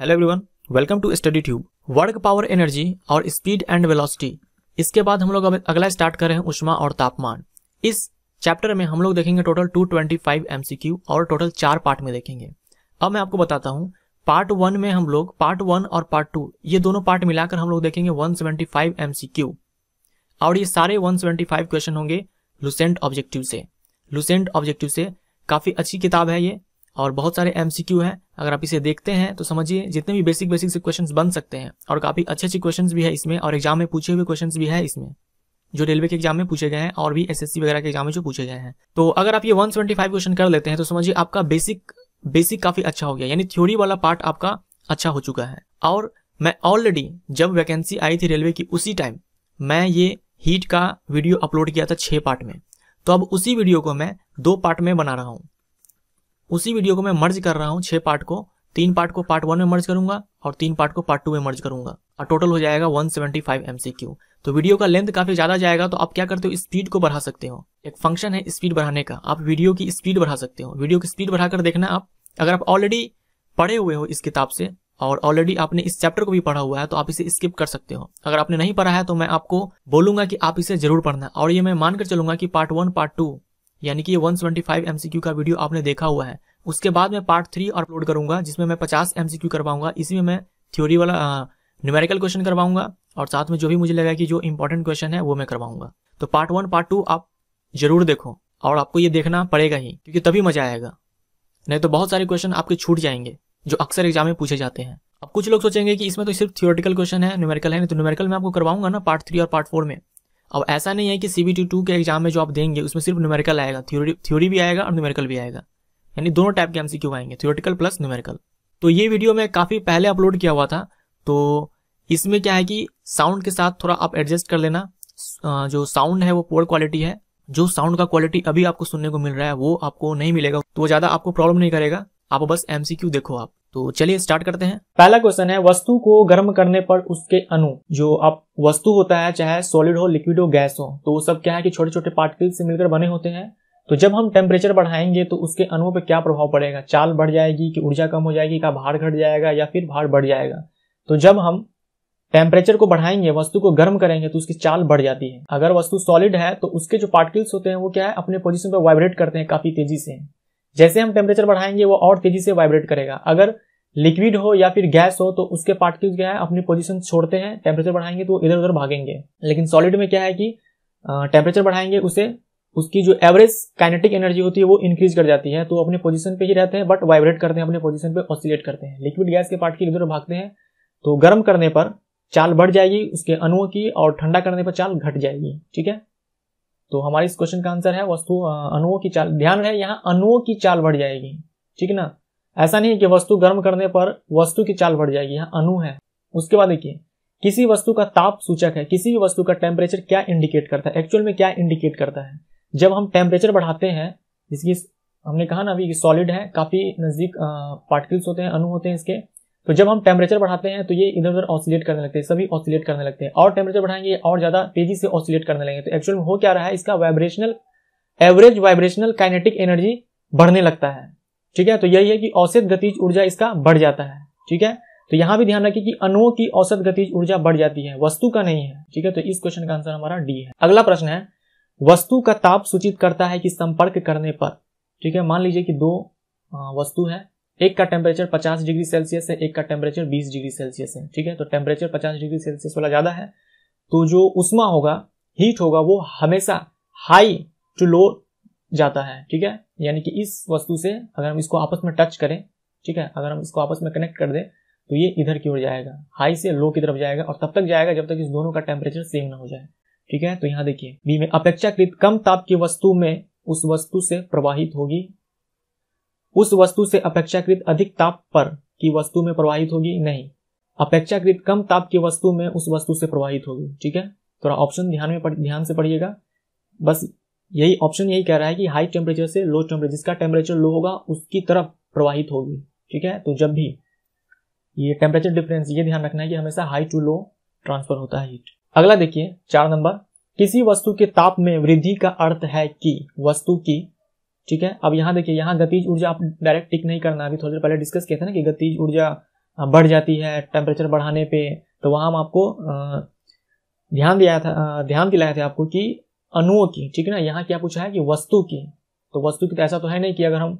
hello everyone welcome to study tube work power energy और speed and velocity इसके बाद हम लोग अब अगला स्टार्ट कर रहे हैं उष्मा और तापमान इस चैप्टर में हम लोग देखेंगे टोटल 225 एमसीक्यू और टोटल चार पार्ट में देखेंगे अब मैं आपको बताता हूँ पार्ट वन में हम लोग पार्ट वन और पार्ट टू ये दोनों पार्ट मिलाकर हम लोग देखेंगे वन सेवेंटी और ये सारे वन क्वेश्चन होंगे लुसेंट ऑब्जेक्टिव से लुसेंट ऑब्जेक्टिव से काफ़ी अच्छी किताब है ये और बहुत सारे एम है अगर आप इसे देखते हैं तो समझिए जितने भी बेसिक बेसिक से क्वेश्चन बन सकते हैं और काफ़ी अच्छे अच्छे क्वेश्चन भी है इसमें और एग्जाम में पूछे हुए क्वेश्चन भी है इसमें जो रेलवे के एग्जाम में पूछे गए हैं और भी एसएससी वगैरह के एग्जाम में जो पूछे गए हैं तो अगर आप ये फाइव क्वेश्चन कर लेते हैं तो समझिए आपका बेसिक बेसिक काफ़ी अच्छा हो गया यानी थ्योरी वाला पार्ट आपका अच्छा हो चुका है और मैं ऑलरेडी जब वैकेंसी आई थी रेलवे की उसी टाइम मैं ये हीट का वीडियो अपलोड किया था छः पार्ट में तो अब उसी वीडियो को मैं दो पार्ट में बना रहा हूँ उसी वीडियो को मैं मर्ज कर रहा हूँ छह पार्ट को तीन पार्ट को पार्ट वन में मर्ज करूंगा और तीन पार्ट को पार्ट टू में मर्ज करूंगा और टोटल हो जाएगा 175 सेवेंटी तो वीडियो का लेंथ काफी ज्यादा जाएगा तो आप क्या करते हो स्पीड को बढ़ा सकते हो एक फंक्शन है स्पीड बढ़ाने का आप वीडियो की स्पीड बढ़ा सकते हो वीडियो की स्पीड बढ़ाकर देखना आप अगर आप ऑलरेडी पढ़े हुए हो इस किताब से और ऑलरेडी आपने इस चैप्टर को भी पढ़ा हुआ है तो आप इसे स्किप कर सकते हो अगर आपने नहीं पढ़ा है तो मैं आपको बोलूंगा कि आप इसे जरूर पढ़ना और ये मैं मानकर चलूंगा कि पार्ट वन पार्ट टू यानी कि ये 125 एमसीक्यू का वीडियो आपने देखा हुआ है उसके बाद मैं पार्ट थ्री अपलोड करूंगा जिसमें मैं 50 एमसीक्यू करवाऊंगा इसी में मैं थ्योरी वाला न्यूमेरिकल क्वेश्चन करवाऊंगा और साथ में जो भी मुझे लगा कि जो इंपॉर्टेंट क्वेश्चन है वो मैं करवाऊंगा तो पार्ट वन पार्ट टू आप जरूर देखो और आपको ये देखना पड़ेगा ही क्योंकि तभी मजा आएगा नहीं तो बहुत सारे क्वेश्चन आपके छूट जाएंगे जो अक्सर एग्जाम में पूछे जाते हैं अब कुछ लोग सोचेंगे कि इसमें तो सिर्फ थियोरटिकल क्वेश्चन है न्यूमेरिकल है नहीं तो न्यूमेरिकल मैं आपको करवाऊंगा ना पार्ट थ्री और पार्ट फोर में अब ऐसा नहीं है कि सी टू के एग्जाम में जो आप देंगे उसमें सिर्फ न्यूमेरिकल आएगा थ्योरी थ्योरी भी आएगा और न्यूमेरिकल भी आएगा यानी दोनों टाइप के एम आएंगे थ्योरेटिकल प्लस न्यूमेरिकल तो ये वीडियो मैं काफ़ी पहले अपलोड किया हुआ था तो इसमें क्या है कि साउंड के साथ थोड़ा आप एडजस्ट कर लेना जो साउंड है वो पोअर क्वालिटी है जो साउंड का क्वालिटी अभी आपको सुनने को मिल रहा है वो आपको नहीं मिलेगा तो ज़्यादा आपको प्रॉब्लम नहीं करेगा आप बस एमसीक्यू देखो आप तो चलिए स्टार्ट करते हैं पहला क्वेश्चन है वस्तु को गर्म करने पर उसके अणु जो आप वस्तु होता है चाहे सॉलिड हो लिक्विड हो गैस हो तो वो सब क्या है कि छोटे छोटे पार्टिकल से मिलकर बने होते हैं तो जब हम टेम्परेचर बढ़ाएंगे तो उसके अणुओं पर क्या प्रभाव पड़ेगा चाल बढ़ जाएगी कि ऊर्जा कम हो जाएगी का भार घट जाएगा या फिर भार बढ़ जाएगा तो जब हम टेम्परेचर को बढ़ाएंगे वस्तु को गर्म करेंगे तो उसकी चाल बढ़ जाती है अगर वस्तु सॉलिड है तो उसके जो पार्टिकल्स होते हैं वो क्या है अपने पोजिशन पर वाइब्रेट करते हैं काफी तेजी से जैसे हम टेम्परेचर बढ़ाएंगे वो और तेजी से वाइब्रेट करेगा अगर लिक्विड हो या फिर गैस हो तो उसके पार्टिकल्स क्या है अपनी पोजीशन छोड़ते हैं टेम्परेचर बढ़ाएंगे तो इधर उधर भागेंगे लेकिन सॉलिड में क्या है कि टेम्परेचर बढ़ाएंगे उसे उसकी जो एवरेज काइनेटिक एनर्जी होती है वो इंक्रीज कर जाती है तो अपने पोजीशन पे ही रहते हैं बट वाइब्रेट करते हैं अपने पोजीशन पे ऑसिलेट करते हैं लिक्विड गैस के पार्टिकल इधर भागते हैं तो गर्म करने पर चाल बढ़ जाएगी उसके अणुओं की और ठंडा करने पर चाल घट जाएगी ठीक है तो हमारे इस क्वेश्चन का आंसर है वस्तु अणुओं की चाल ध्यान रहे यहाँ अणुओं की चाल बढ़ जाएगी ठीक है ना ऐसा नहीं है कि वस्तु गर्म करने पर वस्तु की चाल बढ़ जाएगी यहाँ अणु है उसके बाद देखिए किसी वस्तु का ताप सूचक है किसी भी वस्तु का टेम्परेचर क्या इंडिकेट करता है एक्चुअल में क्या इंडिकेट करता है जब हम टेम्परेचर बढ़ाते हैं जिसकी हमने कहा ना अभी सॉलिड है काफी नजदीक पार्टिकल्स होते हैं अणु होते हैं इसके तो जब हम टेम्परेचर बढ़ाते हैं तो ये इधर उधर ऑसिलेट करने लगते हैं सभी ऑसिलेट करने लगते हैं और टेम्परेचर बढ़ाएंगे और ज़्यादा तेजी से ऑसिलेट करने लगेंगे तो एक्चुअल में हो क्या रहा है इसका vibrational average vibrational kinetic energy बढ़ने लगता है ठीक है तो यही है कि औसत गतिज ऊर्जा इसका बढ़ जाता है ठीक है तो यहां भी ध्यान रखिए कि अनुओं की औसत गतिज ऊर्जा बढ़ जाती है वस्तु का नहीं है ठीक है तो इस क्वेश्चन का आंसर हमारा डी है अगला प्रश्न है वस्तु का ताप सूचित करता है कि संपर्क करने पर ठीक है मान लीजिए कि दो वस्तु है एक का टेम्परेचर 50 डिग्री सेल्सियस है एक का टेम्परेचर 20 डिग्री सेल्सियस है ठीक है तो टेम्परेचर 50 डिग्री सेल्सियस वाला ज़्यादा है तो जो उष्मा होगा हीट होगा वो हमेशा हाई टू लो जाता है ठीक है यानी कि इस वस्तु से अगर हम इसको आपस में टच करें ठीक है अगर हम इसको आपस में कनेक्ट कर दें तो ये इधर की ओर जाएगा हाई से लो की तरफ जाएगा और तब तक जाएगा जब तक इस दोनों का टेम्परेचर सेम ना हो जाए ठीक है तो यहाँ देखिए बी में अपेक्षाकृत कम ताप की वस्तु में उस वस्तु से प्रवाहित होगी उस वस्तु से अपेक्षाकृत अधिक ताप पर की वस्तु में प्रवाहित होगी नहीं अपेक्षाकृत कम ताप की वस्तु में उस वस्तु से प्रवाहित होगी ठीक है थोड़ा ऑप्शन ध्यान में ध्यान से पढ़िएगा बस यही ऑप्शन यही कह रहा है कि हाई टेम्परेचर से लो टेम्परेचर जिसका टेम्परेचर लो होगा उसकी तरफ प्रवाहित होगी ठीक है तो जब भी ये टेम्परेचर डिफरेंस ये ध्यान रखना है कि हमेशा हाई टू लो ट्रांसफर होता है हीट अगला देखिए चार नंबर किसी वस्तु के ताप में वृद्धि का अर्थ है कि वस्तु की ठीक है अब यहाँ देखिए यहाँ गतिज ऊर्जा आप डायरेक्ट टिक नहीं करना अभी थोड़ी देर पहले डिस्कस किया था ना कि गतिज ऊर्जा बढ़ जाती है टेम्परेचर बढ़ाने पे तो वहाँ हम आपको ध्यान दिया था ध्यान दिलाए थे आपको कि अणुओं की ठीक है ना यहाँ क्या पूछा है कि वस्तु की तो वस्तु की तो ऐसा तो है नहीं कि अगर हम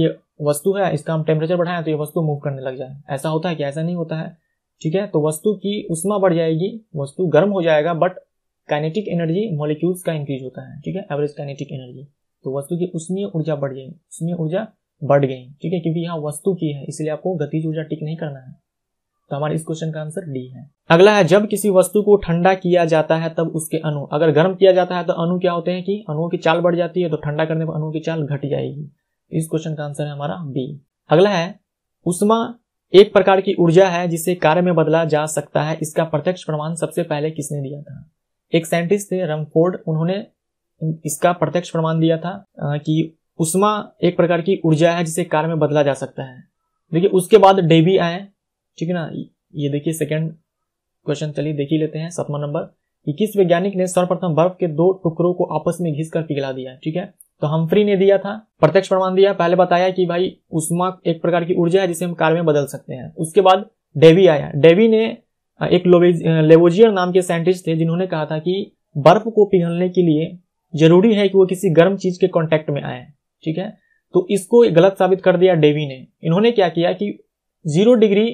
ये वस्तु है इसका हम टेम्परेचर बढ़ाएं तो ये वस्तु मूव करने लग जाए ऐसा होता है कि ऐसा नहीं होता है ठीक है तो वस्तु की उष्मा बढ़ जाएगी वस्तु गर्म हो जाएगा बट काइनेटिक एनर्जी मॉलिक्यूल्स का इंक्रीज होता है ठीक है एवरेज काइनेटिक एनर्जी तो वस्तु की उसमें ऊर्जा बढ़ गई उसमें ऊर्जा बढ़ गई ठीक है क्योंकि यहाँ वस्तु की है इसलिए आपको गतिज ऊर्जा टिक नहीं करना है तो हमारे इस क्वेश्चन का आंसर डी है अगला है जब किसी वस्तु को ठंडा किया जाता है तब उसके अणु अगर गर्म किया जाता है तो अणु क्या होते हैं कि अणुओं की चाल बढ़ जाती है तो ठंडा करने पर अणुओं की चाल घट जाएगी इस क्वेश्चन का आंसर है हमारा बी अगला है उष्मा एक प्रकार की ऊर्जा है जिसे कार्य में बदला जा सकता है इसका प्रत्यक्ष प्रमाण सबसे पहले किसने दिया था एक साइंटिस्ट थे रमफोर्ड उन्होंने इसका प्रत्यक्ष प्रमाण दिया था कि उष्मा एक प्रकार की ऊर्जा है जिसे कार्य में बदला जा सकता है देखिए उसके बाद डेबी आए ठीक है ना ये देखिए सेकेंड क्वेश्चन चलिए देख ही लेते हैं सतमा नंबर कि किस वैज्ञानिक ने सर्वप्रथम बर्फ के दो टुकड़ों को आपस में घिस कर पिघला दिया ठीक है तो हमफ्री ने दिया था प्रत्यक्ष प्रमाण दिया पहले बताया कि भाई उष्मा एक प्रकार की ऊर्जा है जिसे हम कार्य में बदल सकते हैं उसके बाद डेवी आया डेवी ने एक लेवोजियर नाम के साइंटिस्ट थे जिन्होंने कहा था कि बर्फ को पिघलने के लिए जरूरी है कि वो किसी गर्म चीज के कॉन्टेक्ट में आए ठीक है तो इसको गलत साबित कर दिया डेवी ने इन्होंने क्या किया कि जीरो डिग्री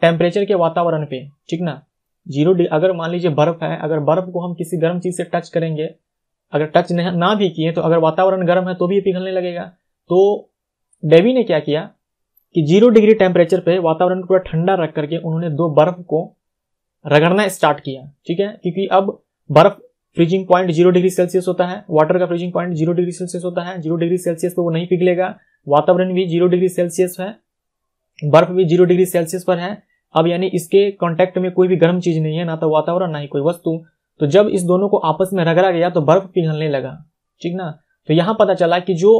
टेम्परेचर के वातावरण पे ठीक ना जीरो अगर मान लीजिए बर्फ है अगर बर्फ को हम किसी गर्म चीज से टच करेंगे अगर टच ना भी किए तो अगर वातावरण गर्म है तो भी पिघलने लगेगा तो डेवी ने क्या किया कि जीरो डिग्री टेम्परेचर पे वातावरण को पूरा ठंडा रख करके उन्होंने दो बर्फ को रगड़ना स्टार्ट किया ठीक है क्योंकि अब बर्फ freezing point zero degree Celsius होता है वाटर का freezing point zero degree Celsius होता है जीरो डिग्री सेल्सियस पर तो वो नहीं पिघलेगा वातावरण भी जीरो डिग्री सेल्सियस है बर्फ भी जीरो डिग्री सेल्सियस पर है अब यानी इसके कॉन्टेक्ट में कोई भी गर्म चीज नहीं है ना तो वातावरण ना ही कोई वस्तु तो जब इस दोनों को आपस में रगड़ा गया तो बर्फ पिघलने लगा ठीक ना तो यहां पता चला कि जो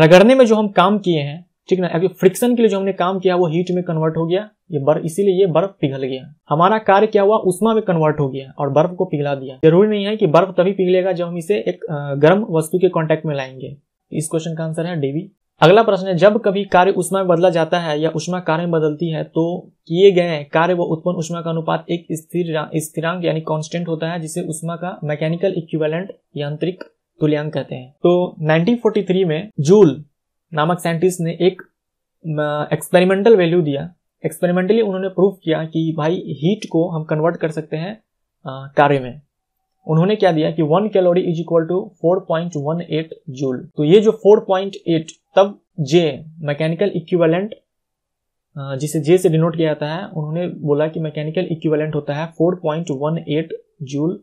रगड़ने में जो हम काम किए हैं ठीक ना अभी फ्रिक्शन के लिए जो हमने काम किया वो हीट में कन्वर्ट हो गया ये बर्फ इसीलिए ये बर्फ पिघल गया हमारा कार्य क्या हुआ उष्मा में कन्वर्ट हो गया और बर्फ को पिघला दिया जरूरी नहीं है कि बर्फ तभी पिघलेगा जब हम इसे एक गर्म वस्तु के कॉन्टेक्ट में लाएंगे इस क्वेश्चन का आंसर है डेवी अगला प्रश्न है जब कभी कार्य उष्मा में बदला जाता है या उष्मा कार्य में बदलती है तो किए गए कार्य व उत्पन्न उष्मा का अनुपात एक स्थिर स्थिरांक यानी कांस्टेंट होता है जिसे उष्मा का मैकेनिकल इक्विवेलेंट यांत्रिक तुल्यांक कहते हैं तो 1943 में जूल नामक साइंटिस्ट ने एक एक्सपेरिमेंटल वैल्यू दिया एक्सपेरिमेंटली उन्होंने प्रूव किया कि भाई हीट को हम कन्वर्ट कर सकते हैं कार्य में उन्होंने क्या दिया कि one calorie is equal to four point one eight joule तो ये जो फोर पॉइंट एट तब जे मैकेनिकल इक्विवेलेंट जिसे जे से डिनोट किया जाता है उन्होंने बोला कि मैकेनिकल इक्विवेलेंट होता है four point one eight joule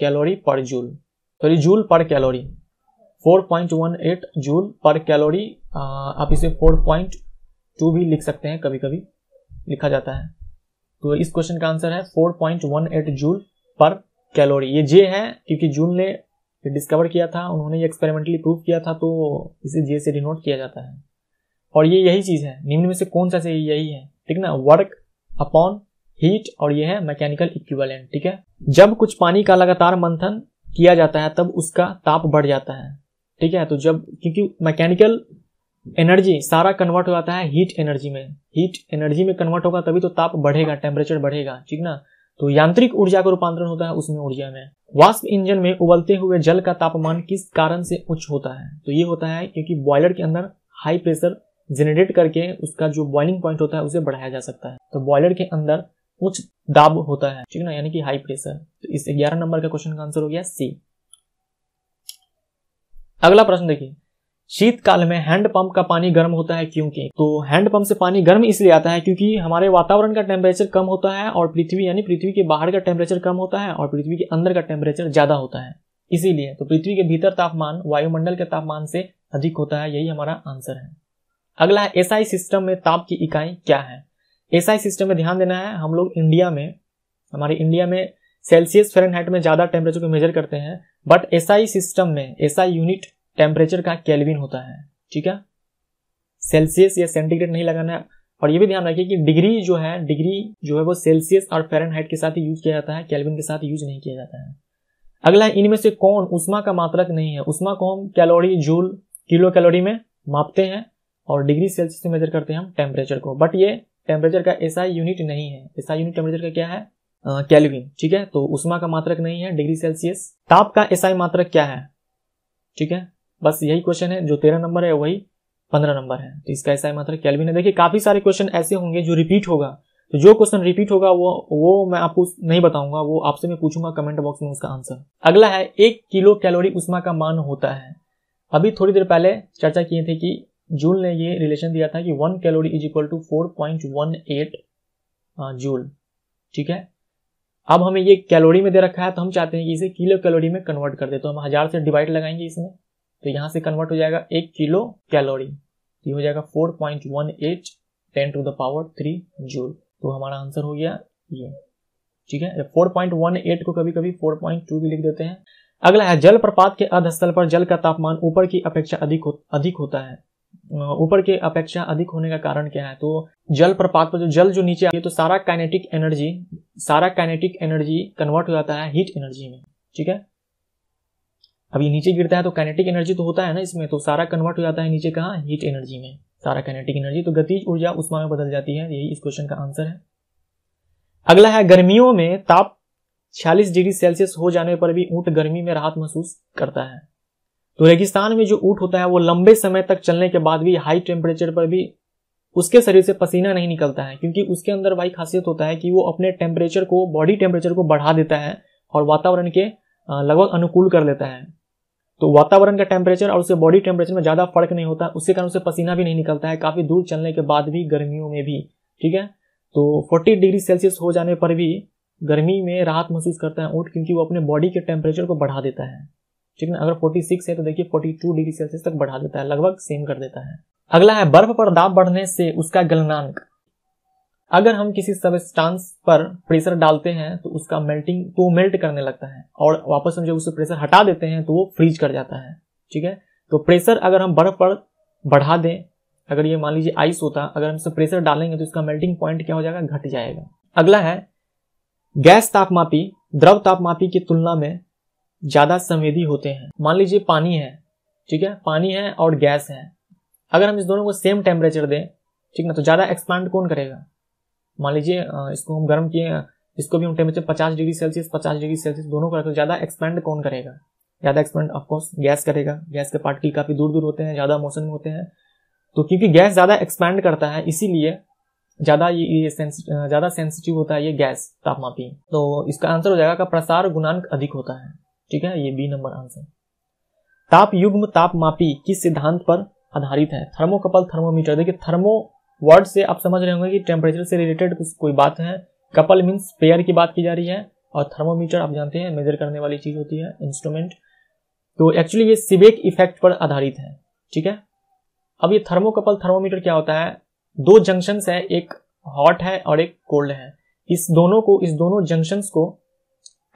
calorie per joule sorry joule per calorie 4.18 joule per calorie आप इसे 4.2 भी लिख सकते हैं कभी कभी लिखा जाता है तो इस क्वेश्चन का आंसर है 4.18 जूल पर कैलोरी ये जे है क्योंकि जूल ने डिस्कवर किया था उन्होंने ये एक्सपेरिमेंटली प्रूव किया था तो इसे जे से डिनोट किया जाता है और ये यही चीज़ है निम्न में से कौन सा से यही है ठीक ना वर्क अपॉन हीट और ये है मैकेनिकल इक्विवेलेंट ठीक है जब कुछ पानी का लगातार मंथन किया जाता है तब उसका ताप बढ़ जाता है ठीक है तो जब क्योंकि मैकेनिकल एनर्जी सारा कन्वर्ट हो जाता है हीट एनर्जी में हीट एनर्जी में कन्वर्ट होगा तभी तो ताप बढ़ेगा टेम्परेचर बढ़ेगा ठीक ना तो यांत्रिक ऊर्जा का रूपांतरण होता है उसमें ऊर्जा में वाष्प इंजन में उबलते हुए जल का तापमान किस कारण से उच्च होता है तो ये होता है क्योंकि बॉयलर के अंदर हाई प्रेशर जनरेट करके उसका जो बॉइलिंग पॉइंट होता है उसे बढ़ाया जा सकता है तो बॉयलर के अंदर उच्च दाब होता है ठीक ना यानी कि हाई प्रेशर तो इस ग्यारह नंबर का क्वेश्चन का आंसर हो गया सी अगला प्रश्न देखिए शीतकाल में हैंडपंप का पानी गर्म होता है क्योंकि तो हैंडपंप से पानी गर्म इसलिए आता है क्योंकि हमारे वातावरण का टेम्परेचर कम होता है और पृथ्वी यानी पृथ्वी के बाहर का टेम्परेचर कम होता है और पृथ्वी के अंदर का टेम्परेचर ज्यादा होता है इसीलिए तो पृथ्वी के भीतर तापमान वायुमंडल के तापमान से अधिक होता है यही हमारा आंसर है अगला है एसआई सिस्टम में ताप की इकाई क्या है एसआई सिस्टम में ध्यान देना है हम लोग इंडिया में हमारे इंडिया में सेल्सियस फ़ारेनहाइट में ज़्यादा टेम्परेचर को मेजर करते हैं बट एसआई सिस्टम में एसआई यूनिट टेम्परेचर का कैलविन होता है ठीक है सेल्सियस या सेंटीग्रेड नहीं लगाना है और ये भी ध्यान रखिए कि डिग्री जो है डिग्री जो है वो सेल्सियस और फेरनहाइट के साथ यूज किया जाता है कैलविन के साथ यूज नहीं किया जाता है अगला इनमें से कौन उष्मा का मात्रक नहीं है उष्मा को हम कैलोरी जूल किलो कैलोरी में मापते हैं और डिग्री सेल्सियस से मेजर करते हैं हम टेम्परेचर को बट ये टेम्परेचर का एसआई यूनिट नहीं है एसआई यूनिट टेम्परेचर का क्या है कैलविन ठीक है तो उष्मा का मात्रक नहीं है डिग्री सेल्सियस ताप का एसआई मात्रक क्या है ठीक है बस यही क्वेश्चन है जो तेरह नंबर है वही पंद्रह नंबर है तो इसका एसआई मात्रक कैलविन है देखिए काफी सारे क्वेश्चन ऐसे होंगे जो रिपीट होगा तो जो क्वेश्चन रिपीट होगा वो वो मैं आपको नहीं बताऊंगा वो आपसे मैं पूछूंगा कमेंट बॉक्स में उसका आंसर अगला है एक किलो कैलोरी उष्मा का मान होता है अभी थोड़ी देर पहले चर्चा किए थे कि जूल ने ये रिलेशन दिया था कि one calorie is equal to four point one eight joule ठीक है अब हमें ये कैलोरी में दे रखा है तो हम चाहते हैं कि इसे किलो कैलोरी में कन्वर्ट कर दे तो हम हज़ार से डिवाइड लगाएंगे इसमें तो यहाँ से कन्वर्ट हो जाएगा एक किलो कैलोरी ये हो जाएगा four point one eight ten to the power three joule तो हमारा आंसर हो गया ये ठीक है फोर पॉइंट वन एट को कभी कभी फोर पॉइंट टू भी लिख देते हैं अगला है जल प्रपात के अधस्थल पर जल का तापमान ऊपर की अपेक्षा अधिक हो, अधिक होता है ऊपर के अपेक्षा अधिक होने का कारण क्या है तो जल प्रपात पर जो जल जो नीचे आती है तो सारा काइनेटिक एनर्जी सारा काइनेटिक एनर्जी कन्वर्ट हो जाता है हीट एनर्जी में ठीक है अब ये नीचे गिरता है तो काइनेटिक एनर्जी तो होता है ना इसमें तो सारा कन्वर्ट हो जाता है नीचे कहा हीट एनर्जी में सारा काइनेटिक एनर्जी तो गतिज ऊर्जा उष्मा में बदल जाती है यही इस क्वेश्चन का आंसर है अगला है गर्मियों में ताप छियालीस डिग्री सेल्सियस हो जाने पर भी ऊंट गर्मी में राहत महसूस करता है तो रेगिस्तान में जो ऊँट होता है वो लंबे समय तक चलने के बाद भी हाई टेम्परेचर पर भी उसके शरीर से पसीना नहीं निकलता है क्योंकि उसके अंदर भाई खासियत होता है कि वो अपने टेम्परेचर को बॉडी टेम्परेचर को बढ़ा देता है और वातावरण के लगभग अनुकूल कर लेता है तो वातावरण का टेम्परेचर और उसके बॉडी टेम्परेचर में ज़्यादा फर्क नहीं होता उसके कारण उसे पसीना भी नहीं निकलता है काफ़ी दूर चलने के बाद भी गर्मियों में भी ठीक है तो 40 डिग्री सेल्सियस हो जाने पर भी गर्मी में राहत महसूस करता है ऊँट क्योंकि वो अपने बॉडी के टेम्परेचर को बढ़ा देता है ठीक है अगर 46 है तो देखिए 42 डिग्री सेल्सियस तक बढ़ा देता है लगभग सेम कर देता है अगला है बर्फ पर दाब बढ़ने से उसका गलनांक अगर हम किसी सबस्टांस पर प्रेशर डालते हैं तो उसका मेल्टिंग तो मेल्ट करने लगता है और वापस हम जब उसे प्रेशर हटा देते हैं तो वो फ्रीज कर जाता है ठीक है तो प्रेशर अगर हम बर्फ पर बढ़ा दें अगर ये मान लीजिए आइस होता अगर हम इसे प्रेशर डालेंगे तो इसका मेल्टिंग पॉइंट क्या हो जाएगा घट जाएगा अगला है गैस तापमापी द्रव तापमापी की तुलना में ज़्यादा संवेदी होते हैं मान लीजिए पानी है ठीक है पानी है और गैस है अगर हम इस दोनों को सेम टेम्परेचर दें ठीक ना तो ज़्यादा एक्सपांड कौन करेगा मान लीजिए इसको हम गर्म किए इसको भी हम टेम्परेचर पचास डिग्री सेल्सियस पचास डिग्री सेल्सियस दोनों को तो ज़्यादा एक्सपेंड कौन करेगा ज़्यादा एक्सपेंड ऑफकोर्स गैस करेगा गैस के पार्टिकल काफ़ी दूर दूर होते हैं ज़्यादा मोशन में होते हैं तो क्योंकि गैस ज़्यादा एक्सपेंड करता है इसीलिए ज़्यादा ये, ये सेंस, ज़्यादा सेंसिटिव होता है ये गैस तापमापी तो इसका आंसर हो जाएगा का प्रसार गुणांक अधिक होता है ठीक है ये बी नंबर आंसर ताप युग्म तापमापी किस सिद्धांत पर आधारित है थर्मोकपल थर्मोमीटर देखिए थर्मो वर्ड से आप समझ रहे होंगे कि टेम्परेचर से रिलेटेड कुछ कोई बात है कपल मीन्स पेयर की बात की जा रही है और थर्मोमीटर आप जानते हैं मेजर करने वाली चीज होती है इंस्ट्रूमेंट तो एक्चुअली ये सिबेक इफेक्ट पर आधारित है ठीक है अब ये थर्मोकपल थर्मोमीटर क्या होता है दो जंक्शंस है एक हॉट है और एक कोल्ड है इस दोनों को इस दोनों जंक्शंस को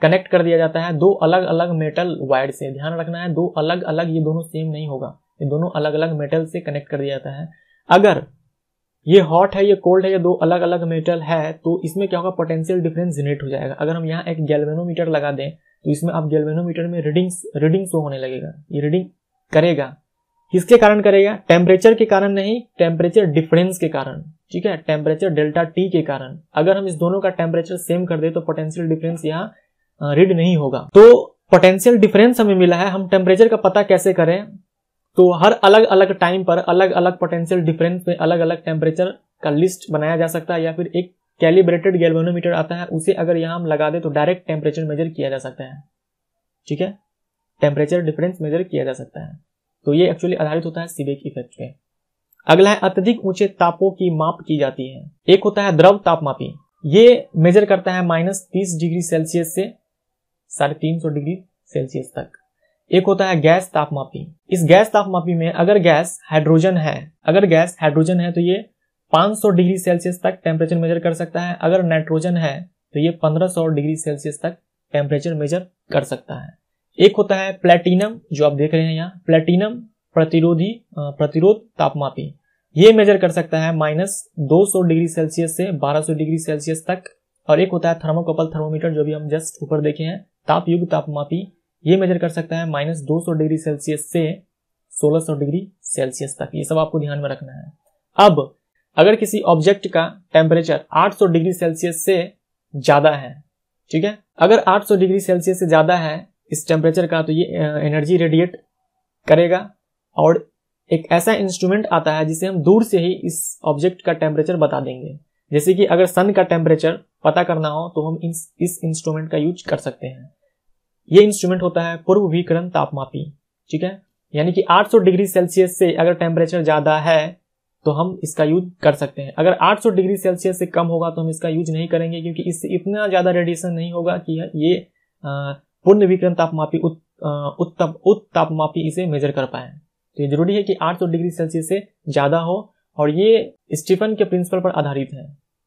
कनेक्ट कर दिया जाता है दो अलग अलग मेटल वायर से ध्यान रखना है दो अलग अलग ये दोनों सेम नहीं होगा ये दोनों अलग अलग मेटल से कनेक्ट कर दिया जाता है अगर ये हॉट है ये कोल्ड है ये दो अलग अलग मेटल है तो इसमें क्या होगा पोटेंशियल डिफरेंस जनरेट हो जाएगा अगर हम यहाँ एक गैल्वेनोमीटर लगा दें तो इसमें आप गैल्वेनोमीटर में रीडिंग रीडिंग शो होने लगेगा ये रीडिंग करेगा किसके कारण करेगा टेम्परेचर के कारण नहीं टेम्परेचर डिफरेंस के कारण ठीक है टेम्परेचर डेल्टा टी के कारण अगर हम इस दोनों का टेम्परेचर सेम कर दे तो पोटेंशियल डिफरेंस यहाँ रीड नहीं होगा तो पोटेंशियल डिफरेंस हमें मिला है हम टेम्परेचर का पता कैसे करें तो हर अलग अलग टाइम पर अलग अलग पोटेंशियल डिफरेंस में अलग अलग टेम्परेचर का लिस्ट बनाया जा सकता है या फिर एक कैलिब्रेटेड गैल्वेनोमीटर आता है उसे अगर यहाँ हम लगा दें तो डायरेक्ट टेम्परेचर मेजर किया जा सकता है ठीक है टेम्परेचर डिफरेंस मेजर किया जा सकता है तो ये एक्चुअली आधारित होता है सीबेक इफेक्ट पे अगला है अत्यधिक ऊंचे तापों की माप की जाती है एक होता है द्रव तापमापी ये मेजर करता है माइनस तीस डिग्री सेल्सियस से साढ़े तीन सौ डिग्री सेल्सियस तक एक होता है गैस तापमापी इस गैस तापमापी में अगर गैस हाइड्रोजन है अगर गैस हाइड्रोजन है तो ये 500 डिग्री सेल्सियस तक टेम्परेचर मेजर कर सकता है अगर नाइट्रोजन है तो ये 1500 डिग्री सेल्सियस तक टेम्परेचर मेजर कर सकता है एक होता है प्लेटिनम जो आप देख रहे हैं यहाँ प्लेटिनम प्रतिरोधी प्रतिरोध तापमापी ये मेजर कर सकता है माइनस सौ डिग्री सेल्सियस से 1200 डिग्री सेल्सियस तक और एक होता है थर्मोकपल थर्मोमीटर जो भी हम जस्ट ऊपर देखे हैं ताप युग तापमापी ये मेजर कर सकता है माइनस दो डिग्री सेल्सियस से 1600 डिग्री सेल्सियस तक ये सब आपको ध्यान में रखना है अब अगर किसी ऑब्जेक्ट का टेम्परेचर 800 डिग्री सेल्सियस से ज्यादा है ठीक है अगर 800 डिग्री सेल्सियस से ज्यादा है इस टेम्परेचर का तो ये एनर्जी रेडिएट करेगा और एक ऐसा इंस्ट्रूमेंट आता है जिसे हम दूर से ही इस ऑब्जेक्ट का टेम्परेचर बता देंगे जैसे कि अगर सन का टेम्परेचर पता करना हो तो हम इस, इस इंस्ट्रूमेंट का यूज कर सकते हैं ये इंस्ट्रूमेंट होता है पूर्व विकरण तापमापी ठीक है यानी कि 800 डिग्री सेल्सियस से अगर टेम्परेचर ज़्यादा है तो हम इसका यूज कर सकते हैं अगर 800 डिग्री सेल्सियस से कम होगा तो हम इसका यूज नहीं करेंगे क्योंकि इससे इतना ज़्यादा रेडिएशन नहीं होगा कि ये पूर्ण विकरण तापमापी उत्तम उत्तापमापी इसे मेजर कर पाए तो ये जरूरी है कि 800 डिग्री सेल्सियस से ज़्यादा हो और ये स्टीफन के प्रिंसिपल पर आधारित है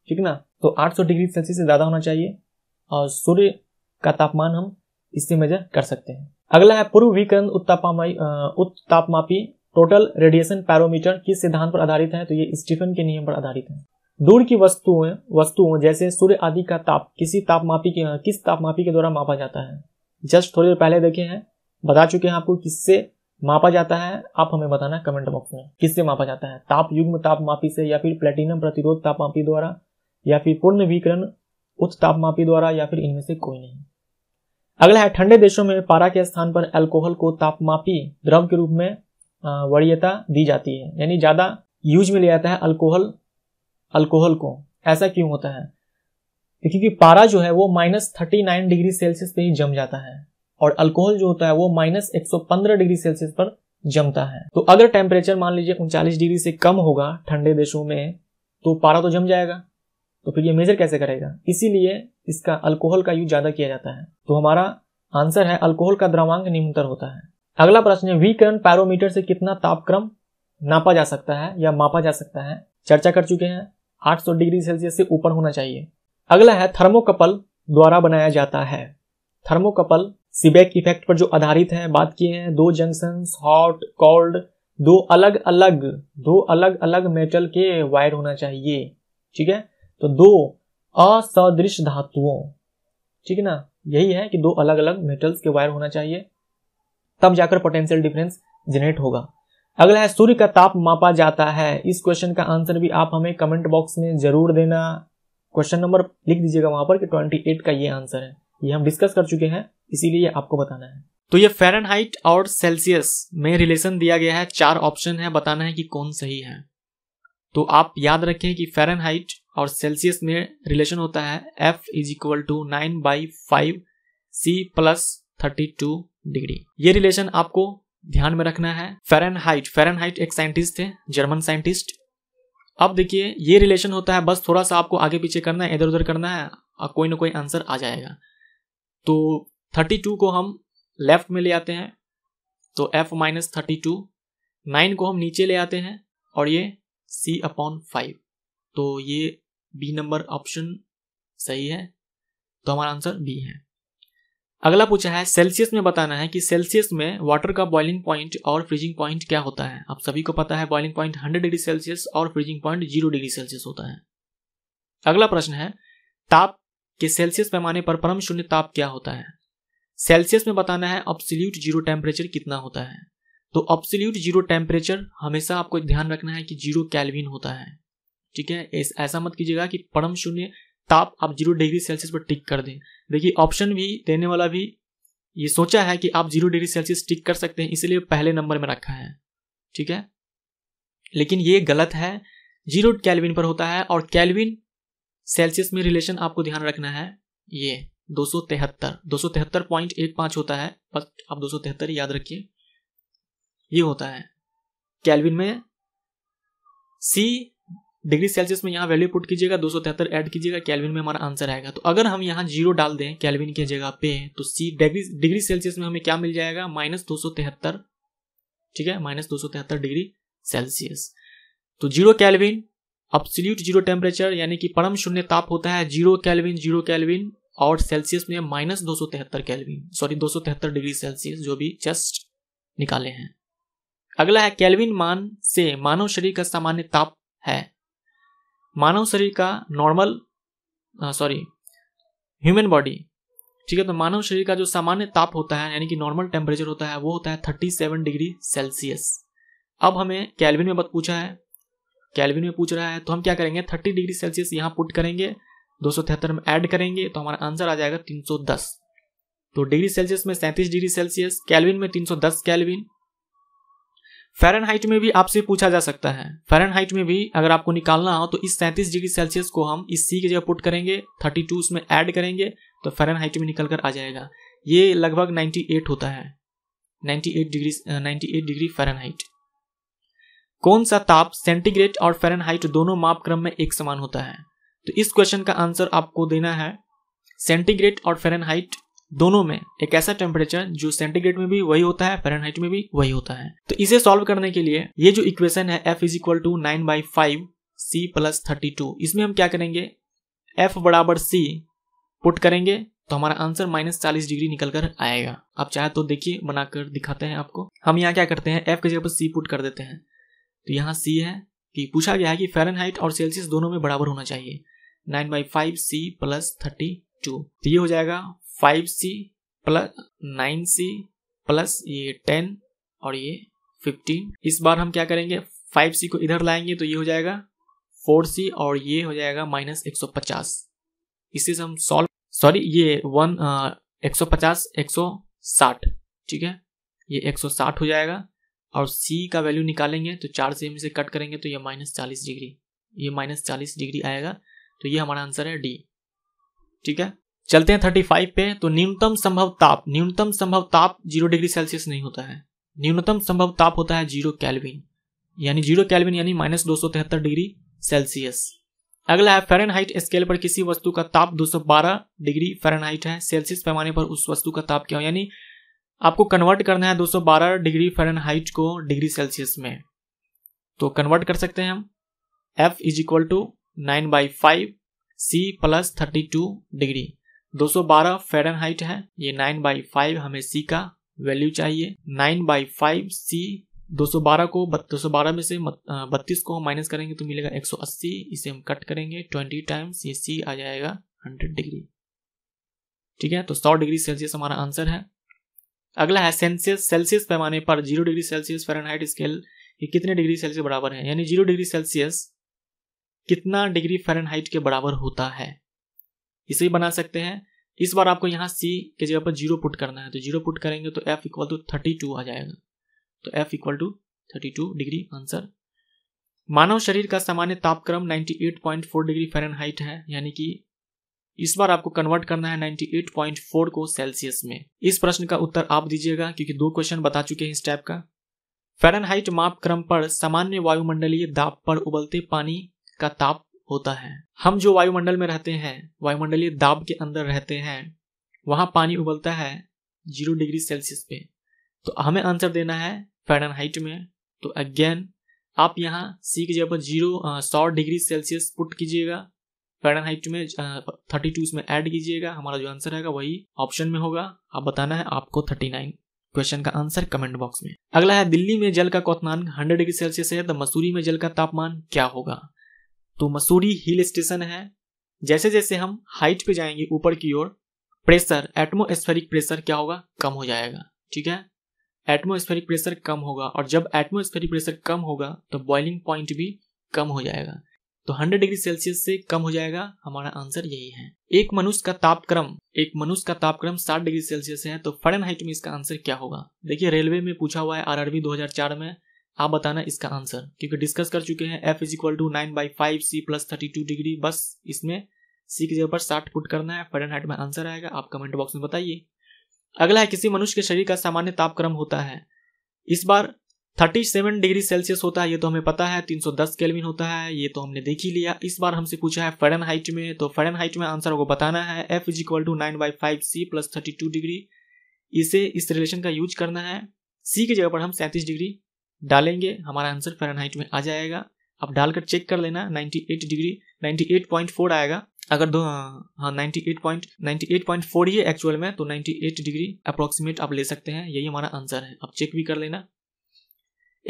ठीक ना तो 800 डिग्री सेल्सियस से ज़्यादा होना चाहिए और सूर्य का तापमान हम इससे मेजर कर सकते हैं अगला है पूर्व विकरण उत्तापमापी टोटल रेडिएशन पैरोमीटर किस सिद्धांत पर आधारित है तो ये स्टीफन के नियम पर आधारित है दूर की वस्तुएं वस्तुओं जैसे सूर्य आदि का ताप किसी तापमापी के किस तापमापी के द्वारा मापा जाता है जस्ट थोड़ी देर पहले देखे हैं बता चुके हैं आपको किससे मापा जाता है आप हमें बताना कमेंट बॉक्स में किससे मापा जाता है ताप युग्म तापमापी से या फिर प्लेटिनम प्रतिरोध तापमापी द्वारा या फिर पूर्ण विकरण उच्च तापमापी द्वारा या फिर इनमें से कोई नहीं अगला है ठंडे देशों में पारा के स्थान पर अल्कोहल को तापमापी द्रव के रूप में वरीयता दी जाती है यानी ज्यादा यूज में लिया जाता है अल्कोहल अल्कोहल को ऐसा क्यों होता है क्योंकि पारा जो है वो minus thirty nine degree Celsius पे ही जम जाता है और अल्कोहल जो होता है वो माइनस 115 डिग्री सेल्सियस पर जमता है तो अगर टेम्परेचर मान लीजिए उनचालीस डिग्री से कम होगा ठंडे देशों में तो पारा तो जम जाएगा तो फिर ये मेजर कैसे करेगा इसीलिए इसका अल्कोहल का यूज ज्यादा किया जाता है तो हमारा आंसर है अल्कोहल का द्रवांक निम्नतर होता है अगला प्रश्न है वीकरण पैरोमीटर से कितना तापक्रम नापा जा सकता है या मापा जा सकता है चर्चा कर चुके हैं 800 डिग्री सेल्सियस से ऊपर होना चाहिए अगला है थर्मोकपल द्वारा बनाया जाता है थर्मोकपल सीबैक इफेक्ट पर जो आधारित है बात किए हैं दो जंक्शन हॉट कोल्ड दो अलग अलग दो अलग अलग मेटल के वायर होना चाहिए ठीक है तो दो असदृश धातुओं ठीक है ना यही है कि दो अलग अलग मेटल्स के वायर होना चाहिए तब जाकर पोटेंशियल डिफरेंस जनरेट होगा अगला है सूर्य का ताप मापा जाता है इस क्वेश्चन का आंसर भी आप हमें कमेंट बॉक्स में जरूर देना क्वेश्चन नंबर लिख दीजिएगा वहां पर कि 28 का ये आंसर है ये हम डिस्कस कर चुके हैं इसीलिए आपको बताना है तो ये फ़ारेनहाइट और सेल्सियस में रिलेशन दिया गया है चार ऑप्शन है बताना है कि कौन सही है तो आप याद रखें कि फ़ारेनहाइट और सेल्सियस में रिलेशन होता है F is equal to nine by five C plus thirty two degree ये रिलेशन आपको ध्यान में रखना है फेरन हाइट एक साइंटिस्ट थे जर्मन साइंटिस्ट अब देखिए ये रिलेशन होता है बस थोड़ा सा आपको आगे पीछे करना है इधर उधर करना है और कोई ना कोई आंसर आ जाएगा तो थर्टी टू को हम लेफ्ट में ले आते हैं तो F minus thirty two nine को हम नीचे ले आते हैं और ये सी अपॉन फाइव तो ये बी नंबर ऑप्शन सही है तो हमारा आंसर बी है अगला पूछा है सेल्सियस में बताना है कि सेल्सियस में वाटर का बॉइलिंग पॉइंट और फ्रीजिंग पॉइंट क्या होता है आप सभी को पता है बॉइलिंग पॉइंट 100 डिग्री सेल्सियस और फ्रीजिंग पॉइंट 0 डिग्री सेल्सियस होता है अगला प्रश्न है ताप के सेल्सियस पैमाने पर परम शून्य ताप क्या होता है सेल्सियस में बताना है ऑब्सोल्यूट जीरो टेम्परेचर कितना होता है तो ऑब्सोल्यूट जीरो टेम्परेचर हमेशा आपको ध्यान रखना है कि जीरो कैलविन होता है ठीक है इस ऐसा मत कीजिएगा कि परम शून्य ताप आप जीरो डिग्री सेल्सियस पर टिक कर दें देखिए ऑप्शन भी देने वाला भी ये सोचा है कि आप जीरो डिग्री सेल्सियस टिक कर सकते हैं इसलिए पहले नंबर में रखा है ठीक है लेकिन ये गलत है जीरो कैलविन पर होता है और कैलविन सेल्सियस में रिलेशन आपको ध्यान रखना है ये दो सौ तिहत्तर दो सौ तिहत्तर पॉइंट एक पांच होता है बस आप दो सौ तिहत्तर याद रखिए ये होता है कैलविन में सी डिग्री सेल्सियस में यहाँ वैल्यू पुट कीजिएगा दो सौ तिहत्तर ऐड कीजिएगा कैलविन में हमारा आंसर आएगा तो अगर हम यहाँ जीरो डाल दें कैलविन की जगह पे तो सी डिग्री डिग्री सेल्सियस में हमें क्या मिल जाएगा माइनस दो सौ तिहत्तर ठीक है माइनस दो सौ तिहत्तर डिग्री सेल्सियस तो जीरो कैलविन अब जीरो टेम्परेचर यानी कि परम शून्य ताप होता है जीरो कैलविन जीरो कैलविन और सेल्सियस में माइनस दो सौ तिहत्तर कैलविन सॉरी दो सौ तिहत्तर डिग्री सेल्सियस जो भी जस्ट निकाले हैं अगला है कैलविन मान से मानव शरीर का सामान्य ताप है मानव शरीर का नॉर्मल सॉरी ह्यूमन बॉडी ठीक है तो मानव शरीर का जो सामान्य ताप होता है यानी कि नॉर्मल टेम्परेचर होता है वो होता है थर्टी सेवन डिग्री सेल्सियस अब हमें कैलविन में बात पूछा है कैलविन में पूछ रहा है तो हम क्या करेंगे थर्टी डिग्री सेल्सियस यहाँ पुट करेंगे दो सौ तिहत्तर में ऐड करेंगे तो हमारा आंसर आ जाएगा तीन सौ दस तो डिग्री सेल्सियस में सैंतीस डिग्री सेल्सियस कैलविन में तीन सौ दस कैलविन फ़ारेनहाइट में भी आपसे पूछा जा सकता है फ़ारेनहाइट में भी अगर आपको निकालना हो तो इस सैंतीस डिग्री सेल्सियस को हम इस सी की जगह पुट करेंगे थर्टी टू उसमें ऐड करेंगे तो फ़ारेनहाइट में निकल कर आ जाएगा ये लगभग 98 एट होता है 98 eight degree ninety eight degree Fahrenheit कौन सा ताप सेंटीग्रेड और फ़ारेनहाइट दोनों माप क्रम में एक समान होता है तो इस क्वेश्चन का आंसर आपको देना है सेंटीग्रेड और फेरनहाइट दोनों में एक ऐसा टेम्परेचर जो सेंटीग्रेड में भी वही होता है फेरनहाइट में भी वही होता है तो इसे सॉल्व करने के लिए ये जो इक्वेशन है F is equal to nine by five C plus thirty two इसमें हम क्या करेंगे एफ बराबर सी पुट करेंगे तो हमारा आंसर माइनस चालीस डिग्री निकल कर आएगा आप चाहे तो देखिए बनाकर दिखाते हैं आपको हम यहाँ क्या करते हैं एफ की जगह पर सी पुट कर देते हैं तो यहाँ सी है कि पूछा गया है कि फेरनहाइट और सेल्सियस दोनों में बराबर होना चाहिए nine by five C plus thirty two तो ये हो जाएगा five C plus nine C plus ये टेन और ये फिफ्टीन इस बार हम क्या करेंगे फाइव सी को इधर लाएंगे तो ये हो जाएगा फोर सी और ये हो जाएगा माइनस एक सौ पचास इसे से हम सॉल्व सॉरी ये वन एक सौ पचास एक सौ साठ ठीक है ये एक सौ साठ हो जाएगा और सी का वैल्यू निकालेंगे तो चार से हम इसे कट करेंगे तो ये माइनस चालीस डिग्री ये माइनस चालीस डिग्री आएगा तो ये हमारा आंसर है डी ठीक है चलते हैं थर्टी फाइव पे तो न्यूनतम संभव ताप न्यूनतम संभव ताप जीरो डिग्री सेल्सियस नहीं होता है न्यूनतम संभव ताप होता है जीरो कैलविन यानी जीरो कैलविन यानी माइनस दो सौ तिहत्तर डिग्री सेल्सियस अगला है फ़ारेनहाइट स्केल पर किसी वस्तु का ताप दो सौ बारह डिग्री फ़ारेनहाइट है सेल्सियस पैमाने पर उस वस्तु का ताप क्या हो यानी आपको कन्वर्ट करना है दो सौ बारह डिग्री फ़ारेनहाइट को डिग्री सेल्सियस में तो कन्वर्ट कर सकते हैं हम F is equal to nine by five C plus thirty two degree 212 हाइट है ये 9 बाई फाइव हमें सी का वैल्यू चाहिए 9 बाई फाइव सी 212 को 212 में से बत्तीस को हम माइनस करेंगे तो मिलेगा 180 इसे हम कट करेंगे 20 टाइम्स ये सी आ जाएगा 100 डिग्री ठीक है तो 100 डिग्री सेल्सियस हमारा आंसर है अगला है सेल्सियस सेल्सियस पैमाने पर zero degree Celsius Fahrenheit scale ये कितने डिग्री सेल्सियस बराबर है यानी जीरो डिग्री सेल्सियस कितना डिग्री फ़ारेनहाइट के बराबर होता है इसे बना सकते हैं इस बार आपको यहाँ सी के जगह पर जीरो पुट करना है तो जीरो पुट करेंगे तो F equal to thirty two आ जाएगा तो F equal to thirty two degree answer मानव शरीर का सामान्य तापक्रम 98.4 डिग्री फ़ारेनहाइट है यानी कि इस बार आपको कन्वर्ट करना है 98.4 को सेल्सियस में इस प्रश्न का उत्तर आप दीजिएगा क्योंकि दो क्वेश्चन बता चुके हैं इस टाइप का फ़ारेनहाइट माप क्रम पर सामान्य वायुमंडलीय दाब पर उबलते पानी का ताप होता है हम जो वायुमंडल में रहते हैं वायुमंडलीय दाब के अंदर रहते हैं वहां पानी उबलता है जीरो डिग्री सेल्सियस पे तो हमें आंसर देना है फैरन हाइट में तो अगेन आप यहाँ सी की जगह पर जीरो सौ डिग्री सेल्सियस पुट कीजिएगा फैरन में थर्टी टू इसमें ऐड कीजिएगा हमारा जो आंसर रहेगा वही ऑप्शन में होगा आप बताना है आपको थर्टी नाइन क्वेश्चन का आंसर कमेंट बॉक्स में अगला है दिल्ली में जल का क्वनांक हंड्रेड डिग्री सेल्सियस है तो मसूरी में जल का तापमान क्या होगा तो मसूरी हिल स्टेशन है जैसे जैसे हम हाइट पे जाएंगे ऊपर की ओर प्रेशर एटमोस्फेरिक प्रेशर क्या होगा कम हो जाएगा ठीक है एटमोस्फेरिक प्रेशर कम होगा और जब एटमोस्फेरिक प्रेशर कम होगा तो बॉइलिंग पॉइंट भी कम हो जाएगा तो 100 डिग्री सेल्सियस से कम हो जाएगा हमारा आंसर यही है एक मनुष्य का तापक्रम एक मनुष्य का तापक्रम 60 डिग्री सेल्सियस है तो फरन हाइट में इसका आंसर क्या होगा देखिए रेलवे में पूछा हुआ है आरआरबी 2004 में आप बताना इसका आंसर क्योंकि डिस्कस कर चुके हैं F is equal to nine by five C plus thirty two degree बस इसमें सी की जगह पर साठ पुट करना है फेडन में आंसर आएगा आप कमेंट बॉक्स में बताइए अगला है किसी मनुष्य के शरीर का सामान्य तापक्रम होता है इस बार 37 डिग्री सेल्सियस होता है ये तो हमें पता है 310 केल्विन होता है ये तो हमने देख ही लिया इस बार हमसे पूछा है फेरन हाइट में तो फेरन हाइट में आंसर को बताना है F is equal to nine by five C plus thirty two degree इसे इस रिलेशन का यूज करना है सी की जगह पर हम सैंतीस डिग्री डालेंगे हमारा आंसर फेरनहाइट में आ जाएगा आप डालकर चेक कर लेना 98 डिग्री 98.4 आएगा अगर दो हाँ नाइन्टी एट ही है एक्चुअल में तो 98 डिग्री अप्रोक्सीमेट आप ले सकते हैं यही हमारा आंसर है आप चेक भी कर लेना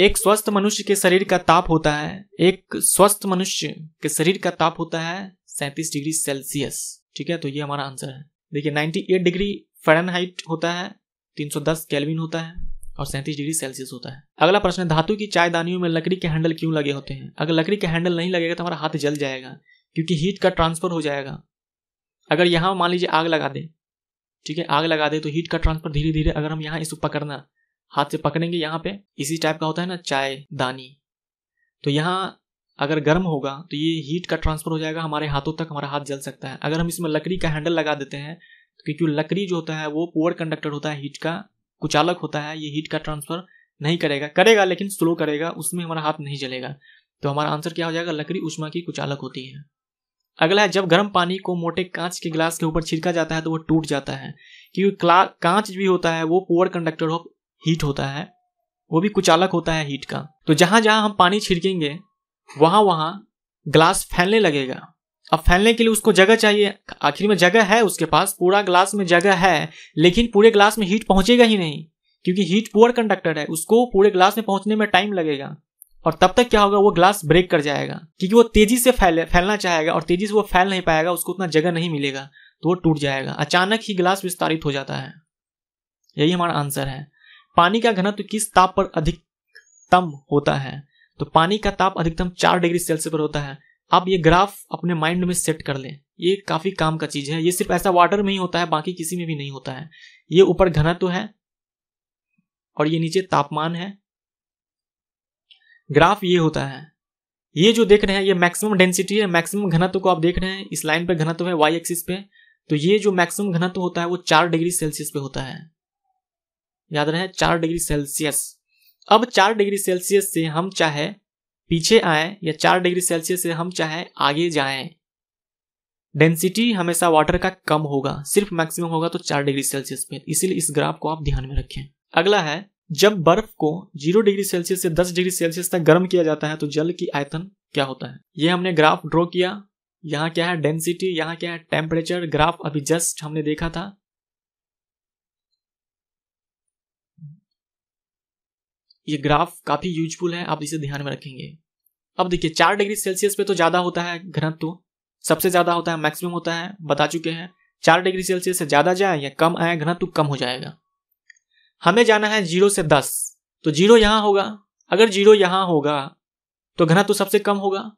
एक स्वस्थ मनुष्य के शरीर का ताप होता है एक स्वस्थ मनुष्य के शरीर का ताप होता है सैंतीस डिग्री सेल्सियस ठीक है तो ये हमारा आंसर है देखिए 98 डिग्री फेरनहाइट होता है 310 केल्विन होता है और सैंतीस डिग्री सेल्सियस होता है अगला प्रश्न है धातु की चाय दानियों में लकड़ी के हैंडल क्यों लगे होते हैं अगर लकड़ी का हैंडल नहीं लगेगा तो हमारा हाथ जल जाएगा क्योंकि हीट का ट्रांसफर हो जाएगा अगर यहाँ मान लीजिए आग लगा दे ठीक है आग लगा दे तो हीट का ट्रांसफर धीरे धीरे अगर हम यहाँ इसको पकड़ना हाथ से पकड़ेंगे यहाँ पे इसी टाइप का होता है ना चाय दानी तो यहाँ अगर गर्म होगा तो ये हीट का ट्रांसफर हो जाएगा हमारे हाथों तक हमारा हाथ जल सकता है अगर हम इसमें लकड़ी का हैंडल लगा देते हैं तो क्योंकि लकड़ी जो होता है वो पुअर कंडक्टर होता है हीट का कुचालक होता है ये हीट का ट्रांसफर नहीं करेगा करेगा लेकिन स्लो करेगा उसमें हमारा हाथ नहीं जलेगा तो हमारा आंसर क्या हो जाएगा लकड़ी उष्मा की कुचालक होती है अगला है जब गर्म पानी को मोटे कांच के ग्लास के ऊपर छिड़का जाता है तो वो टूट जाता है क्योंकि कांच भी होता है वो पुअर कंडक्टर ऑफ हीट होता है वो भी कुचालक होता है हीट का तो जहां जहां हम पानी छिड़केंगे वहां वहां ग्लास फैलने लगेगा अब फैलने के लिए उसको जगह चाहिए आखिर में जगह है उसके पास पूरा ग्लास में जगह है लेकिन पूरे ग्लास में हीट पहुंचेगा ही नहीं क्योंकि हीट पुअर कंडक्टर है उसको पूरे ग्लास में पहुंचने में टाइम लगेगा और तब तक क्या होगा वो ग्लास ब्रेक कर जाएगा क्योंकि वो तेजी से फैले फैलना चाहेगा और तेजी से वो फैल नहीं पाएगा उसको उतना जगह नहीं मिलेगा तो वो टूट जाएगा अचानक ही ग्लास विस्तारित हो जाता है यही हमारा आंसर है पानी का घनत्व किस ताप पर अधिकतम होता है तो पानी का ताप अधिकतम चार डिग्री सेल्सियस पर होता है आप ये ग्राफ अपने माइंड में सेट कर लें ये काफ़ी काम का चीज़ है ये सिर्फ ऐसा वाटर में ही होता है बाकी किसी में भी नहीं होता है ये ऊपर घनत्व है और ये नीचे तापमान है ग्राफ ये होता है ये जो देख रहे हैं ये मैक्सिमम डेंसिटी है मैक्सिमम घनत्व को आप देख रहे हैं इस लाइन पे घनत्व है वाई एक्सिस पे तो ये जो मैक्सिमम घनत्व होता है वो चार डिग्री सेल्सियस पे होता है याद रहे चार डिग्री सेल्सियस अब चार डिग्री सेल्सियस से हम चाहे पीछे आए या चार डिग्री सेल्सियस से हम चाहें आगे जाएं डेंसिटी हमेशा वाटर का कम होगा सिर्फ मैक्सिमम होगा तो चार डिग्री सेल्सियस पे इसीलिए इस ग्राफ को आप ध्यान में रखें अगला है जब बर्फ को जीरो डिग्री सेल्सियस से दस डिग्री सेल्सियस तक गर्म किया जाता है तो जल की आयतन क्या होता है ये हमने ग्राफ ड्रॉ किया यहाँ क्या है डेंसिटी यहाँ क्या है टेम्परेचर ग्राफ अभी जस्ट हमने देखा था ये ग्राफ काफ़ी यूजफुल है आप इसे ध्यान में रखेंगे अब देखिए चार डिग्री सेल्सियस पे तो ज़्यादा होता है घनत्व सबसे ज़्यादा होता है मैक्सिमम होता है बता चुके हैं चार डिग्री सेल्सियस से ज़्यादा जाए या कम आए घनत्व कम हो जाएगा हमें जाना है जीरो से दस तो जीरो यहाँ होगा अगर जीरो यहां होगा तो घनत्व सबसे कम होगा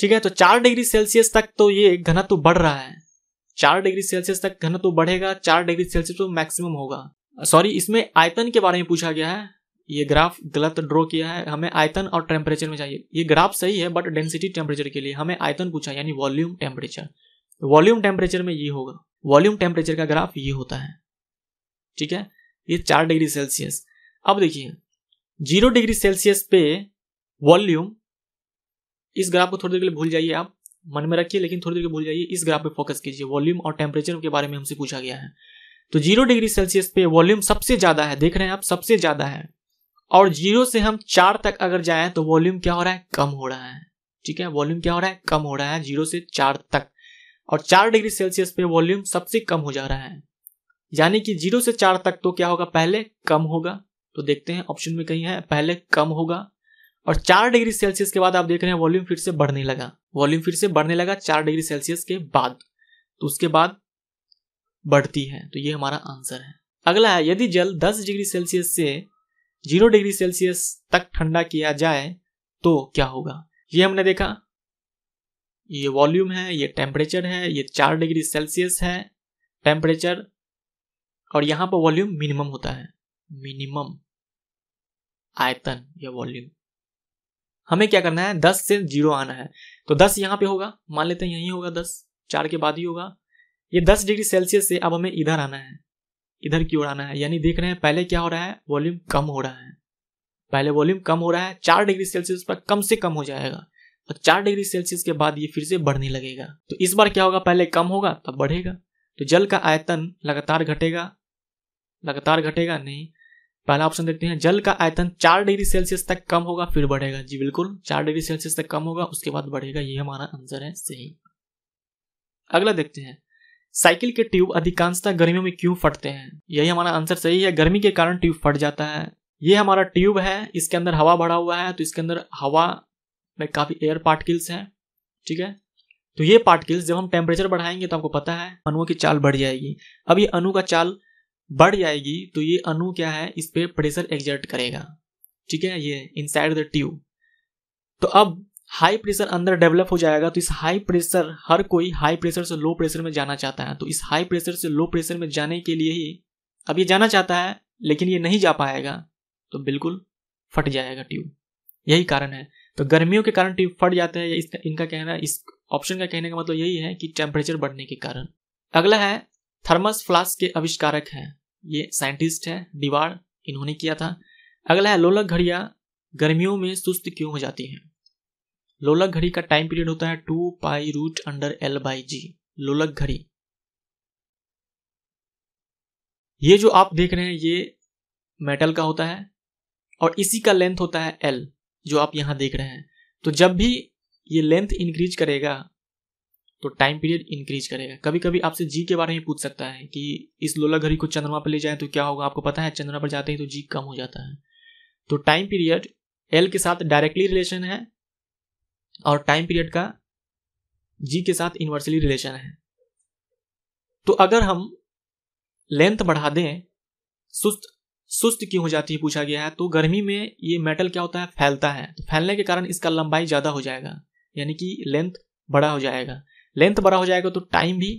ठीक है तो चार डिग्री सेल्सियस तक तो ये घनत्व बढ़ रहा है चार डिग्री सेल्सियस तक घनत्व बढ़ेगा चार डिग्री सेल्सियस तो मैक्सिमम होगा सॉरी इसमें आयतन के बारे में पूछा गया है ये ग्राफ गलत ड्रॉ किया है हमें आयतन और टेम्परेचर में चाहिए ये ग्राफ सही है बट डेंसिटी टेम्परेचर के लिए हमें आयतन पूछा यानी वॉल्यूम टेम्परेचर वॉल्यूम टेम्परेचर में ये होगा वॉल्यूम टेम्परेचर का ग्राफ ये होता है ठीक है ये चार डिग्री सेल्सियस अब देखिए जीरो डिग्री सेल्सियस पे वॉल्यूम इस ग्राफ को थोड़ी देर के लिए भूल जाइए आप मन में रखिए लेकिन थोड़ी देर के भूल जाइए इस ग्राफ पे फोकस कीजिए वॉल्यूम और टेम्परेचर के बारे में हमसे पूछा गया है तो जीरो डिग्री सेल्सियस पे वॉल्यूम सबसे ज्यादा है देख रहे हैं आप सबसे ज्यादा है और जीरो से हम चार तक अगर जाए तो वॉल्यूम क्या हो रहा है कम हो रहा है ठीक है वॉल्यूम क्या हो रहा है कम हो रहा है जीरो से चार तक और चार डिग्री सेल्सियस पे वॉल्यूम सबसे कम हो जा रहा है यानी कि जीरो से चार तक तो क्या होगा पहले कम होगा तो देखते हैं ऑप्शन में कहीं है पहले कम होगा और चार डिग्री सेल्सियस के बाद आप देख रहे हैं वॉल्यूम फिर से बढ़ने लगा वॉल्यूम फिर से बढ़ने लगा चार डिग्री सेल्सियस के बाद तो उसके बाद बढ़ती है तो ये हमारा आंसर है अगला है यदि जल 10 डिग्री सेल्सियस से जीरो डिग्री सेल्सियस तक ठंडा किया जाए तो क्या होगा ये हमने देखा ये वॉल्यूम है ये टेम्परेचर है ये चार डिग्री सेल्सियस है टेम्परेचर और यहां पर वॉल्यूम मिनिमम होता है मिनिमम आयतन या वॉल्यूम हमें क्या करना है दस से जीरो आना है तो दस यहां पे होगा मान लेते हैं यही होगा दस चार के बाद ही होगा ये दस डिग्री सेल्सियस से अब हमें इधर आना है इधर की ओर आना है यानी देख रहे हैं पहले क्या हो रहा है वॉल्यूम कम हो रहा है पहले वॉल्यूम कम हो रहा है चार डिग्री सेल्सियस पर कम से कम हो जाएगा और चार डिग्री सेल्सियस के बाद ये फिर से बढ़ने लगेगा तो इस बार क्या होगा पहले कम होगा तब बढ़ेगा तो जल का आयतन लगातार घटेगा लगातार घटेगा नहीं पहला ऑप्शन देखते हैं जल का आयतन चार डिग्री सेल्सियस तक कम होगा फिर बढ़ेगा जी बिल्कुल चार डिग्री सेल्सियस तक कम होगा उसके बाद बढ़ेगा ये हमारा आंसर है सही अगला देखते हैं साइकिल के ट्यूब अधिकांशता गर्मियों में क्यों फटते हैं यही हमारा आंसर सही है गर्मी के कारण ट्यूब फट जाता है ये हमारा ट्यूब है इसके अंदर हवा भरा हुआ है तो इसके अंदर हवा में काफ़ी एयर पार्टिकल्स हैं ठीक है तो ये पार्टिकल्स जब हम टेम्परेचर बढ़ाएंगे तो आपको पता है अनुओं की चाल बढ़ जाएगी अब ये अनु का चाल बढ़ जाएगी तो ये अनु क्या है इस पर प्रेशर एग्जर्ट करेगा ठीक है ये इनसाइड द ट्यूब तो अब हाई प्रेशर अंदर डेवलप हो जाएगा तो इस हाई प्रेशर हर कोई हाई प्रेशर से लो प्रेशर में जाना चाहता है तो इस हाई प्रेशर से लो प्रेशर में जाने के लिए ही अब ये जाना चाहता है लेकिन ये नहीं जा पाएगा तो बिल्कुल फट जाएगा ट्यूब यही कारण है तो गर्मियों के कारण ट्यूब फट जाते हैं इसका इनका कहना इस ऑप्शन का कहने का मतलब यही है कि टेम्परेचर बढ़ने के कारण अगला है थर्मस फ्लास्क के आविष्कारक हैं ये साइंटिस्ट है दीवार इन्होंने किया था अगला है लोलक घड़िया गर्मियों में सुस्त क्यों हो जाती हैं लोलक घड़ी का टाइम पीरियड होता है two pi root under L by G लोलक घड़ी ये जो आप देख रहे हैं ये मेटल का होता है और इसी का लेंथ होता है एल जो आप यहां देख रहे हैं तो जब भी ये लेंथ इंक्रीज करेगा तो टाइम पीरियड इंक्रीज करेगा कभी कभी आपसे जी के बारे में पूछ सकता है कि इस लोला घड़ी को चंद्रमा पर ले जाए तो क्या होगा आपको पता है चंद्रमा पर जाते हैं तो जी कम हो जाता है तो टाइम पीरियड एल के साथ डायरेक्टली रिलेशन है और टाइम पीरियड का जी के साथ इन्वर्सली रिलेशन है तो अगर हम लेंथ बढ़ा दें सुस्त सुस्त क्यों हो जाती है पूछा गया है तो गर्मी में ये मेटल क्या होता है फैलता है तो फैलने के कारण इसका लंबाई ज़्यादा हो जाएगा यानी कि लेंथ बड़ा हो जाएगा लेंथ बड़ा हो जाएगा तो टाइम भी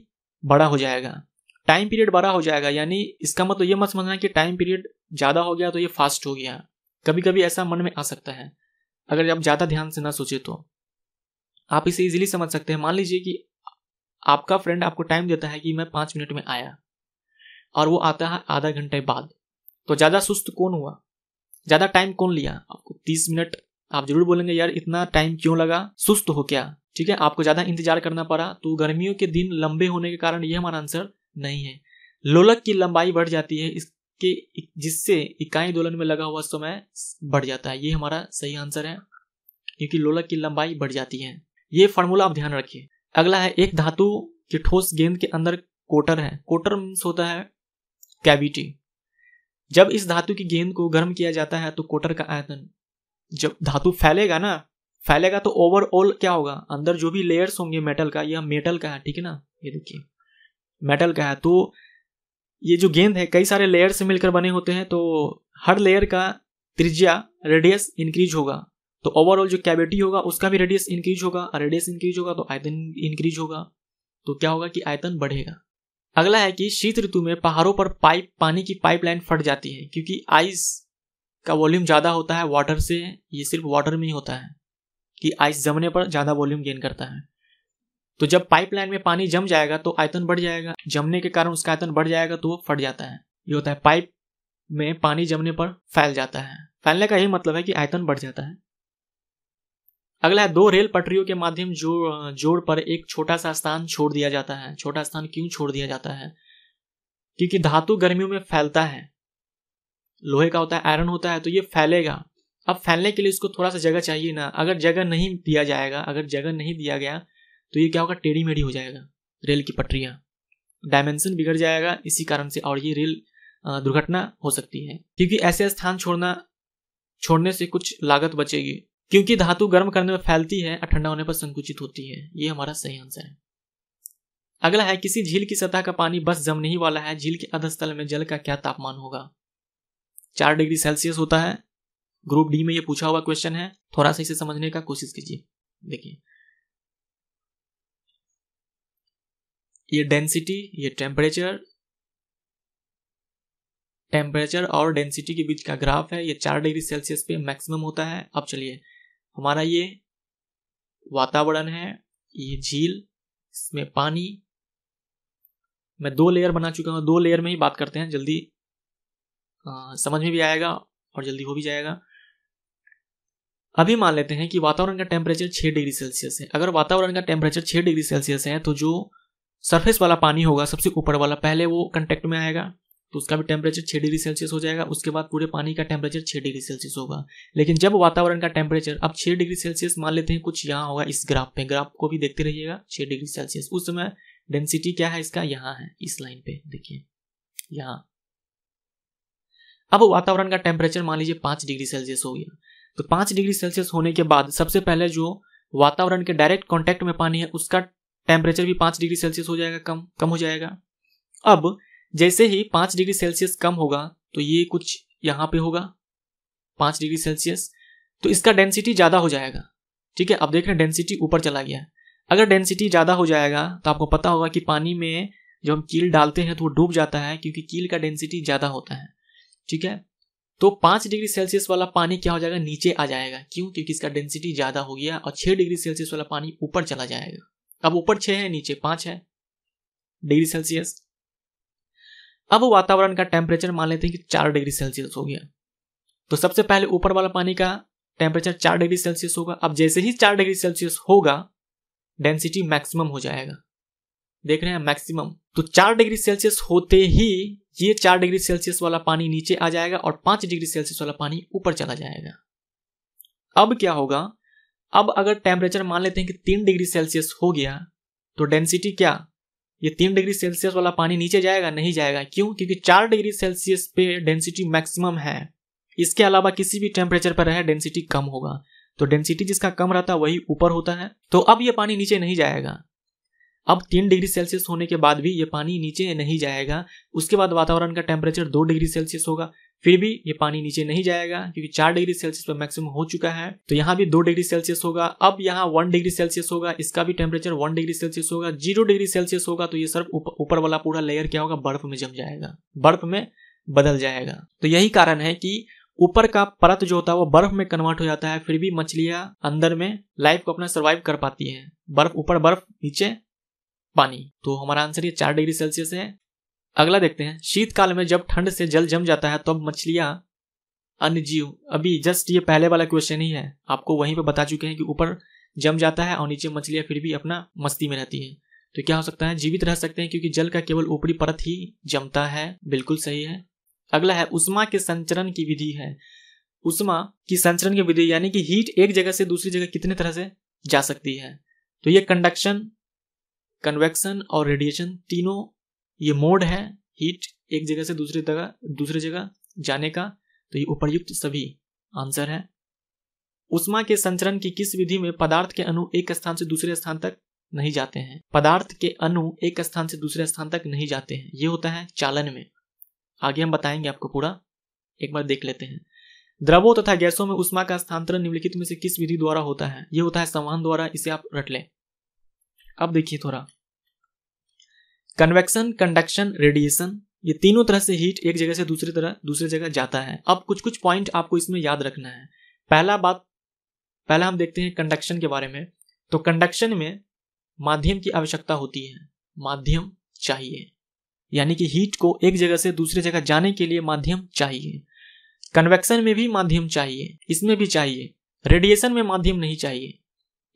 बड़ा हो जाएगा टाइम पीरियड बड़ा हो जाएगा यानी इसका मतलब ये मत समझना कि टाइम पीरियड ज़्यादा हो गया तो ये फास्ट हो गया कभी कभी ऐसा मन में आ सकता है अगर आप ज़्यादा ध्यान से ना सोचे तो आप इसे इजीली समझ सकते हैं मान लीजिए कि आपका फ्रेंड आपको टाइम देता है कि मैं पाँच मिनट में आया और वो आता है आधा घंटे बाद तो ज़्यादा सुस्त कौन हुआ ज़्यादा टाइम कौन लिया आपको तीस मिनट आप जरूर बोलेंगे यार इतना टाइम क्यों लगा सुस्त हो क्या ठीक है आपको ज़्यादा इंतजार करना पड़ा तो गर्मियों के दिन लंबे होने के कारण यह हमारा आंसर नहीं है लोलक की लंबाई बढ़ जाती है इसके जिससे इकाई दोलन में लगा हुआ समय बढ़ जाता है ये हमारा सही आंसर है क्योंकि लोलक की लंबाई बढ़ जाती है ये फॉर्मूला आप ध्यान रखिए अगला है एक धातु की ठोस गेंद के अंदर कोटर है कोटर मीन्स होता है कैविटी जब इस धातु की गेंद को गर्म किया जाता है तो कोटर का आयतन जब धातु फैलेगा ना फैलेगा तो ओवरऑल क्या होगा अंदर जो भी लेयर्स होंगे मेटल का यह मेटल का है ठीक है ना ये देखिए मेटल का है तो ये जो गेंद है कई सारे लेयर से मिलकर बने होते हैं तो हर लेयर का त्रिज्या रेडियस इंक्रीज होगा तो ओवरऑल जो कैविटी होगा उसका भी रेडियस इंक्रीज होगा रेडियस इंक्रीज होगा तो आयतन इंक्रीज होगा तो क्या होगा कि आयतन बढ़ेगा अगला है कि शीत ऋतु में पहाड़ों पर पाइप पानी की पाइपलाइन फट जाती है क्योंकि आइस का वॉल्यूम ज़्यादा होता है वाटर से ये सिर्फ वाटर में ही होता है कि आइस जमने पर ज़्यादा वॉल्यूम गेन करता है तो जब पाइपलाइन में पानी जम जाएगा तो आयतन बढ़ जाएगा जमने के कारण उसका आयतन बढ़ जाएगा तो वो फट जाता है ये होता है पाइप में पानी जमने पर फैल जाता है फैलने का यही मतलब है कि आयतन बढ़ जाता है अगला है दो रेल पटरियों के माध्यम जो जोड़ पर एक छोटा सा स्थान छोड़ दिया जाता है छोटा स्थान क्यों छोड़ दिया जाता है क्योंकि धातु गर्मियों में फैलता है लोहे का होता है आयरन होता है तो ये फैलेगा अब फैलने के लिए इसको थोड़ा सा जगह चाहिए ना अगर जगह नहीं दिया जाएगा अगर जगह नहीं दिया गया तो ये क्या होगा टेढ़ी मेढ़ी हो जाएगा रेल की पटरियां डायमेंशन बिगड़ जाएगा इसी कारण से और ये रेल दुर्घटना हो सकती है क्योंकि ऐसे स्थान छोड़ना छोड़ने से कुछ लागत बचेगी क्योंकि धातु गर्म करने में फैलती है और ठंडा होने पर संकुचित होती है ये हमारा सही आंसर है अगला है किसी झील की सतह का पानी बस जमने ही वाला है झील के अधस्थल में जल का क्या तापमान होगा चार डिग्री सेल्सियस होता है ग्रुप डी में ये पूछा हुआ क्वेश्चन है थोड़ा सा इसे समझने का कोशिश कीजिए देखिए ये डेंसिटी ये टेम्परेचर टेम्परेचर और डेंसिटी के बीच का ग्राफ है ये चार डिग्री सेल्सियस पे मैक्सिमम होता है अब चलिए हमारा ये वातावरण है ये झील इसमें पानी मैं दो लेयर बना चुका हूँ दो लेयर में ही बात करते हैं जल्दी आ, समझ में भी आएगा और जल्दी हो भी जाएगा अभी मान लेते हैं कि वातावरण का टेम्परेचर 6 डिग्री सेल्सियस है अगर वातावरण का टेम्परेचर 6 डिग्री सेल्सियस है तो जो सरफेस वाला पानी होगा सबसे ऊपर वाला पहले वो कंटेक्ट में आएगा तो उसका भी टेम्परेचर छः डिग्री सेल्सियस हो जाएगा उसके बाद पूरे पानी का टेम्परेचर छः डिग्री सेल्सियस होगा लेकिन जब वातावरण का टेम्परेचर अब छः डिग्री सेल्सियस मान लेते हैं कुछ यहाँ होगा इस ग्राफ पे ग्राफ को भी देखते रहिएगा छः डिग्री सेल्सियस उस समय डेंसिटी क्या है इसका यहाँ है इस लाइन पे देखिए यहाँ अब वातावरण का टेम्परेचर मान लीजिए पाँच डिग्री सेल्सियस हो गया तो पाँच डिग्री सेल्सियस होने के बाद सबसे पहले जो वातावरण के डायरेक्ट कॉन्टैक्ट में पानी है उसका टेम्परेचर भी पाँच डिग्री सेल्सियस हो जाएगा कम कम हो जाएगा अब जैसे ही पांच डिग्री सेल्सियस कम होगा तो ये कुछ यहां पे होगा पांच डिग्री सेल्सियस तो इसका डेंसिटी ज़्यादा हो जाएगा ठीक है अब देख रहे हैं डेंसिटी ऊपर चला गया है अगर डेंसिटी ज़्यादा हो जाएगा तो आपको पता होगा कि पानी में जब हम कील डालते हैं तो वो डूब जाता है क्योंकि कील का डेंसिटी ज़्यादा होता है ठीक है तो पांच डिग्री सेल्सियस वाला पानी क्या हो जाएगा नीचे आ जाएगा क्यों क्योंकि इसका डेंसिटी ज़्यादा हो गया और छह डिग्री सेल्सियस वाला पानी ऊपर चला जाएगा अब ऊपर छह है नीचे पांच है डिग्री सेल्सियस अब वातावरण का टेम्परेचर मान लेते हैं कि चार डिग्री सेल्सियस हो गया तो सबसे पहले ऊपर वाला पानी का टेम्परेचर चार डिग्री सेल्सियस होगा अब जैसे ही चार डिग्री सेल्सियस होगा डेंसिटी मैक्सिमम हो जाएगा देख रहे हैं मैक्सिमम तो चार डिग्री सेल्सियस होते ही ये चार डिग्री सेल्सियस वाला पानी नीचे आ जाएगा और पांच डिग्री सेल्सियस वाला पानी ऊपर चला जाएगा अब क्या होगा अब अगर टेम्परेचर मान लेते हैं कि तीन डिग्री सेल्सियस हो गया तो डेंसिटी क्या ये तीन डिग्री सेल्सियस वाला पानी नीचे जाएगा नहीं जाएगा क्यों क्योंकि चार डिग्री सेल्सियस पे डेंसिटी मैक्सिमम है इसके अलावा किसी भी टेम्परेचर पर रहे डेंसिटी कम होगा तो डेंसिटी जिसका कम रहता है वही ऊपर होता है तो अब ये पानी नीचे नहीं जाएगा अब तीन डिग्री सेल्सियस होने के बाद भी ये पानी नीचे नहीं जाएगा उसके बाद वातावरण का टेम्परेचर दो डिग्री सेल्सियस होगा फिर भी ये पानी नीचे नहीं जाएगा क्योंकि चार डिग्री सेल्सियस पर मैक्सिमम हो चुका है तो यहाँ भी दो डिग्री सेल्सियस होगा अब यहाँ वन डिग्री सेल्सियस होगा इसका भी टेम्परेचर वन डिग्री सेल्सियस होगा जीरो डिग्री सेल्सियस होगा तो ये सर्फ ऊपर वाला पूरा लेयर क्या होगा बर्फ में जम जाएगा बर्फ में बदल जाएगा तो यही कारण है कि ऊपर का परत जो होता है वो बर्फ में कन्वर्ट हो जाता है फिर भी मछलियां अंदर में लाइफ को अपना सर्वाइव कर पाती हैं बर्फ ऊपर बर्फ नीचे पानी तो हमारा आंसर ये चार डिग्री सेल्सियस है अगला देखते हैं शीतकाल में जब ठंड से जल जम जाता है तो मछलियां अन्य जीव अभी जस्ट ये पहले वाला क्वेश्चन ही है आपको वहीं पर बता चुके हैं कि ऊपर जम जाता है और नीचे मछलियां फिर भी अपना मस्ती में रहती है तो क्या हो सकता है जीवित रह सकते हैं क्योंकि जल का केवल ऊपरी परत ही जमता है बिल्कुल सही है अगला है उष्मा के संचरण की विधि है उष्मा की संचरण की विधि यानी कि हीट एक जगह से दूसरी जगह कितने तरह से जा सकती है तो ये कंडक्शन कन्वेक्शन और रेडिएशन तीनों ये मोड है हीट एक जगह से दूसरी जगह दूसरे जगह जाने का तो ये उपर्युक्त सभी आंसर है उष्मा के संचरण की किस विधि में पदार्थ के अणु एक स्थान से दूसरे स्थान तक नहीं जाते हैं पदार्थ के अणु एक स्थान से दूसरे स्थान तक नहीं जाते हैं ये होता है चालन में आगे हम बताएंगे आपको पूरा एक बार देख लेते हैं द्रवों तथा गैसों में उष्मा का स्थानांतरण निम्नलिखित में से किस विधि द्वारा होता है ये होता है संवहन द्वारा इसे आप रट लें अब देखिए थोड़ा कन्वेक्शन कंडक्शन रेडिएशन ये तीनों तरह से हीट एक जगह से दूसरी तरह दूसरी जगह जाता है अब कुछ कुछ पॉइंट आपको इसमें याद रखना है पहला बात पहला हम देखते हैं कंडक्शन के बारे में तो कंडक्शन में माध्यम की आवश्यकता होती है माध्यम चाहिए यानी कि हीट को एक जगह से दूसरी जगह जाने के लिए माध्यम चाहिए कन्वेक्शन में भी माध्यम चाहिए इसमें भी चाहिए रेडिएशन में माध्यम नहीं चाहिए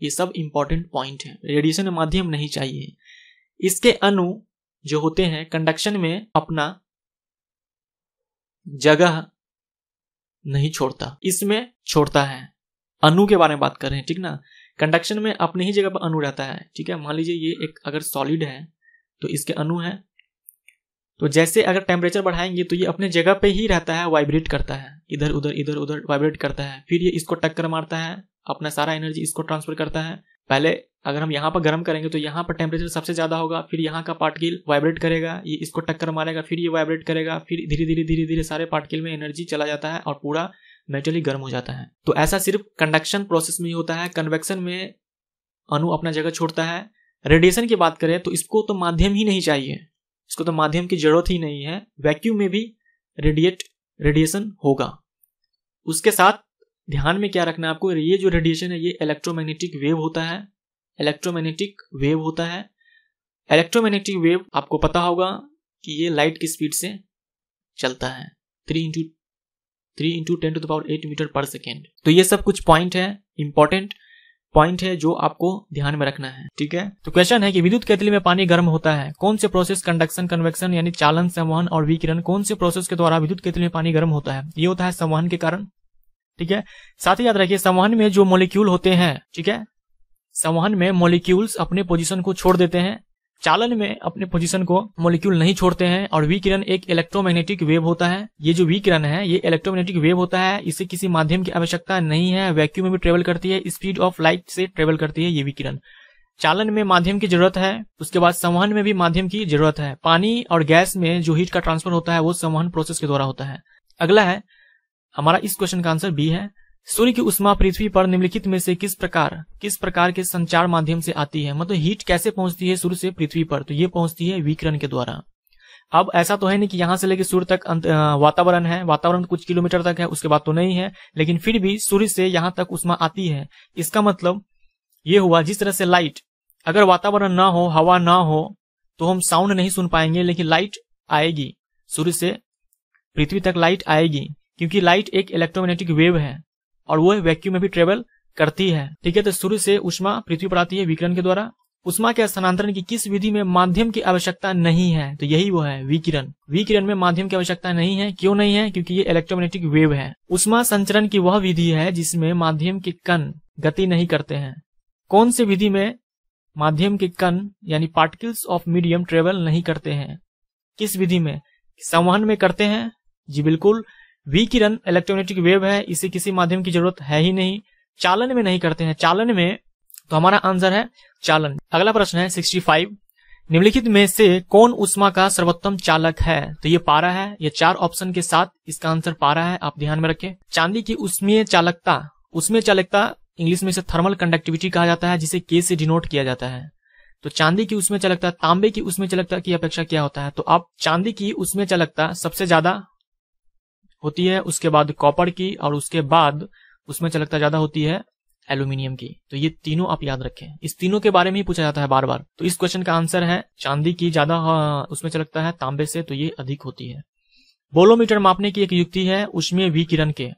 ये सब इंपॉर्टेंट पॉइंट है रेडिएशन में माध्यम नहीं चाहिए इसके अनु जो होते हैं कंडक्शन में अपना जगह नहीं छोड़ता इसमें छोड़ता है अनु के बारे में बात कर रहे हैं ठीक ना कंडक्शन में अपने ही जगह पर अनु रहता है ठीक है मान लीजिए ये एक अगर सॉलिड है तो इसके अनु है तो जैसे अगर टेम्परेचर बढ़ाएंगे तो ये अपने जगह पे ही रहता है वाइब्रेट करता है इधर उधर इधर उधर वाइब्रेट करता है फिर ये इसको टक्कर मारता है अपना सारा एनर्जी इसको ट्रांसफर करता है पहले अगर हम यहाँ पर गर्म करेंगे तो यहाँ पर टेम्परेचर सबसे ज़्यादा होगा फिर यहाँ का पार्टिकल वाइब्रेट करेगा ये इसको टक्कर मारेगा फिर ये वाइब्रेट करेगा फिर धीरे धीरे धीरे धीरे सारे पार्टिकल में एनर्जी चला जाता है और पूरा मेटली गर्म हो जाता है तो ऐसा सिर्फ कंडक्शन प्रोसेस में ही होता है कन्वेक्शन में अणु अपना जगह छोड़ता है रेडिएशन की बात करें तो इसको तो माध्यम ही नहीं चाहिए इसको तो माध्यम की जरूरत ही नहीं है वैक्यूम में भी रेडिएट रेडिएशन होगा उसके साथ ध्यान में क्या रखना है आपको ये जो रेडिएशन है ये इलेक्ट्रोमैग्नेटिक वेव होता है इलेक्ट्रोमैग्नेटिक वेव होता है इलेक्ट्रोमैग्नेटिक वेव आपको पता होगा कि ये लाइट की स्पीड से चलता है three into three into ten to the power eight metre पर सेकेंड तो ये सब कुछ पॉइंट है इंपॉर्टेंट पॉइंट है जो आपको ध्यान में रखना है ठीक है तो क्वेश्चन है कि विद्युत केतली में पानी गर्म होता है कौन से प्रोसेस कंडक्शन कन्वेक्शन यानी चालन संवहन और विकिरण कौन से प्रोसेस के द्वारा विद्युत केतली में पानी गर्म होता है ये होता है संवहन के कारण ठीक है साथ ही याद रखिए संवहन में जो मोलिक्यूल होते हैं ठीक है संवहन में मोलिक्यूल्स अपने पोजीशन को छोड़ देते हैं चालन में अपने पोजीशन को मोलिक्यूल नहीं छोड़ते हैं और विकिरण एक इलेक्ट्रोमैग्नेटिक वेव होता है ये जो विकिरण है ये इलेक्ट्रोमैग्नेटिक वेव होता है इसे किसी माध्यम की आवश्यकता नहीं है वैक्यूम में भी ट्रेवल करती है स्पीड ऑफ लाइट से ट्रेवल करती है ये विकिरण चालन में माध्यम की जरूरत है उसके बाद संवहन में भी माध्यम की जरूरत है पानी और गैस में जो हीट का ट्रांसफर होता है वो संवहन प्रोसेस के द्वारा होता है अगला है हमारा इस क्वेश्चन का आंसर बी है सूर्य की उष्मा पृथ्वी पर निम्नलिखित में से किस प्रकार किस प्रकार के संचार माध्यम से आती है मतलब हीट कैसे पहुंचती है सूर्य से पृथ्वी पर तो ये पहुंचती है विकिरण के द्वारा अब ऐसा तो है नहीं कि यहाँ से लेकर सूर्य तक वातावरण है वातावरण कुछ किलोमीटर तक है उसके बाद तो नहीं है लेकिन फिर भी सूर्य से यहाँ तक उष्मा आती है इसका मतलब ये हुआ जिस तरह से लाइट अगर वातावरण ना हो हवा ना हो तो हम साउंड नहीं सुन पाएंगे लेकिन लाइट आएगी सूर्य से पृथ्वी तक लाइट आएगी क्योंकि लाइट एक इलेक्ट्रोमैग्नेटिक वेव है और वो वैक्यूम में भी ट्रेवल करती है ठीक है तो सूर्य से उष्मा पृथ्वी पर आती है विकिरण के द्वारा उष्मा के स्थानांतरण की किस विधि में माध्यम की आवश्यकता नहीं है तो यही वो है विकिरण विकिरण में माध्यम की आवश्यकता नहीं है क्यों नहीं है क्योंकि ये इलेक्ट्रोमैग्नेटिक वेव है उष्मा संचरण की वह विधि है जिसमें माध्यम के कण गति नहीं करते हैं कौन से विधि में माध्यम के कण यानी पार्टिकल्स ऑफ मीडियम ट्रेवल नहीं करते हैं किस विधि में संवहन में करते हैं जी बिल्कुल वी इलेक्ट्रोमैग्नेटिक वेव है इसे किसी माध्यम की जरूरत है ही नहीं चालन में नहीं करते हैं चालन में तो हमारा आंसर है चालन अगला प्रश्न है 65 निम्नलिखित में से कौन उष्मा का सर्वोत्तम चालक है तो ये पारा है ये चार ऑप्शन के साथ इसका आंसर पारा है आप ध्यान में रखें चांदी की उष्मीय चालकता उष्मीय चालकता इंग्लिश में इसे थर्मल कंडक्टिविटी कहा जाता है जिसे के से डिनोट किया जाता है तो चांदी की उसमें चलकता तांबे की उसमें चलकता की अपेक्षा क्या होता है तो आप चांदी की उसमें चलकता सबसे ज्यादा होती है उसके बाद कॉपर की और उसके बाद उसमें चलकता ज्यादा होती है एल्यूमिनियम की तो ये तीनों आप याद रखें इस तीनों के बारे में ही पूछा जाता है बार बार तो इस क्वेश्चन का आंसर है चांदी की ज्यादा हाँ, उसमें चलकता है तांबे से तो ये अधिक होती है बोलोमीटर मापने की एक युक्ति है उसमें भी किरण के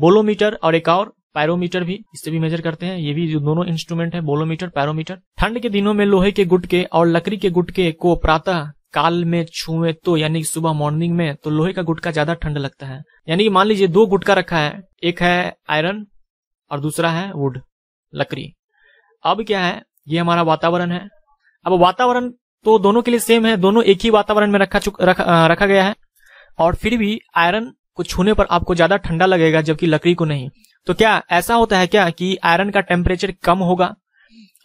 बोलोमीटर और एक और पैरोमीटर भी इससे भी मेजर करते हैं ये भी जो दोनों इंस्ट्रूमेंट है बोलोमीटर पैरोमीटर ठंड के दिनों में लोहे के गुट के और लकड़ी के गुट के को प्रातः काल में छुए तो यानी सुबह मॉर्निंग में तो लोहे का गुटका ज्यादा ठंड लगता है यानी कि मान लीजिए दो गुटका रखा है एक है आयरन और दूसरा है वुड लकड़ी अब क्या है ये हमारा वातावरण है अब वातावरण तो दोनों के लिए सेम है दोनों एक ही वातावरण में रखा रख, रखा गया है और फिर भी आयरन को छूने पर आपको ज्यादा ठंडा लगेगा जबकि लकड़ी को नहीं तो क्या ऐसा होता है क्या कि आयरन का टेम्परेचर कम होगा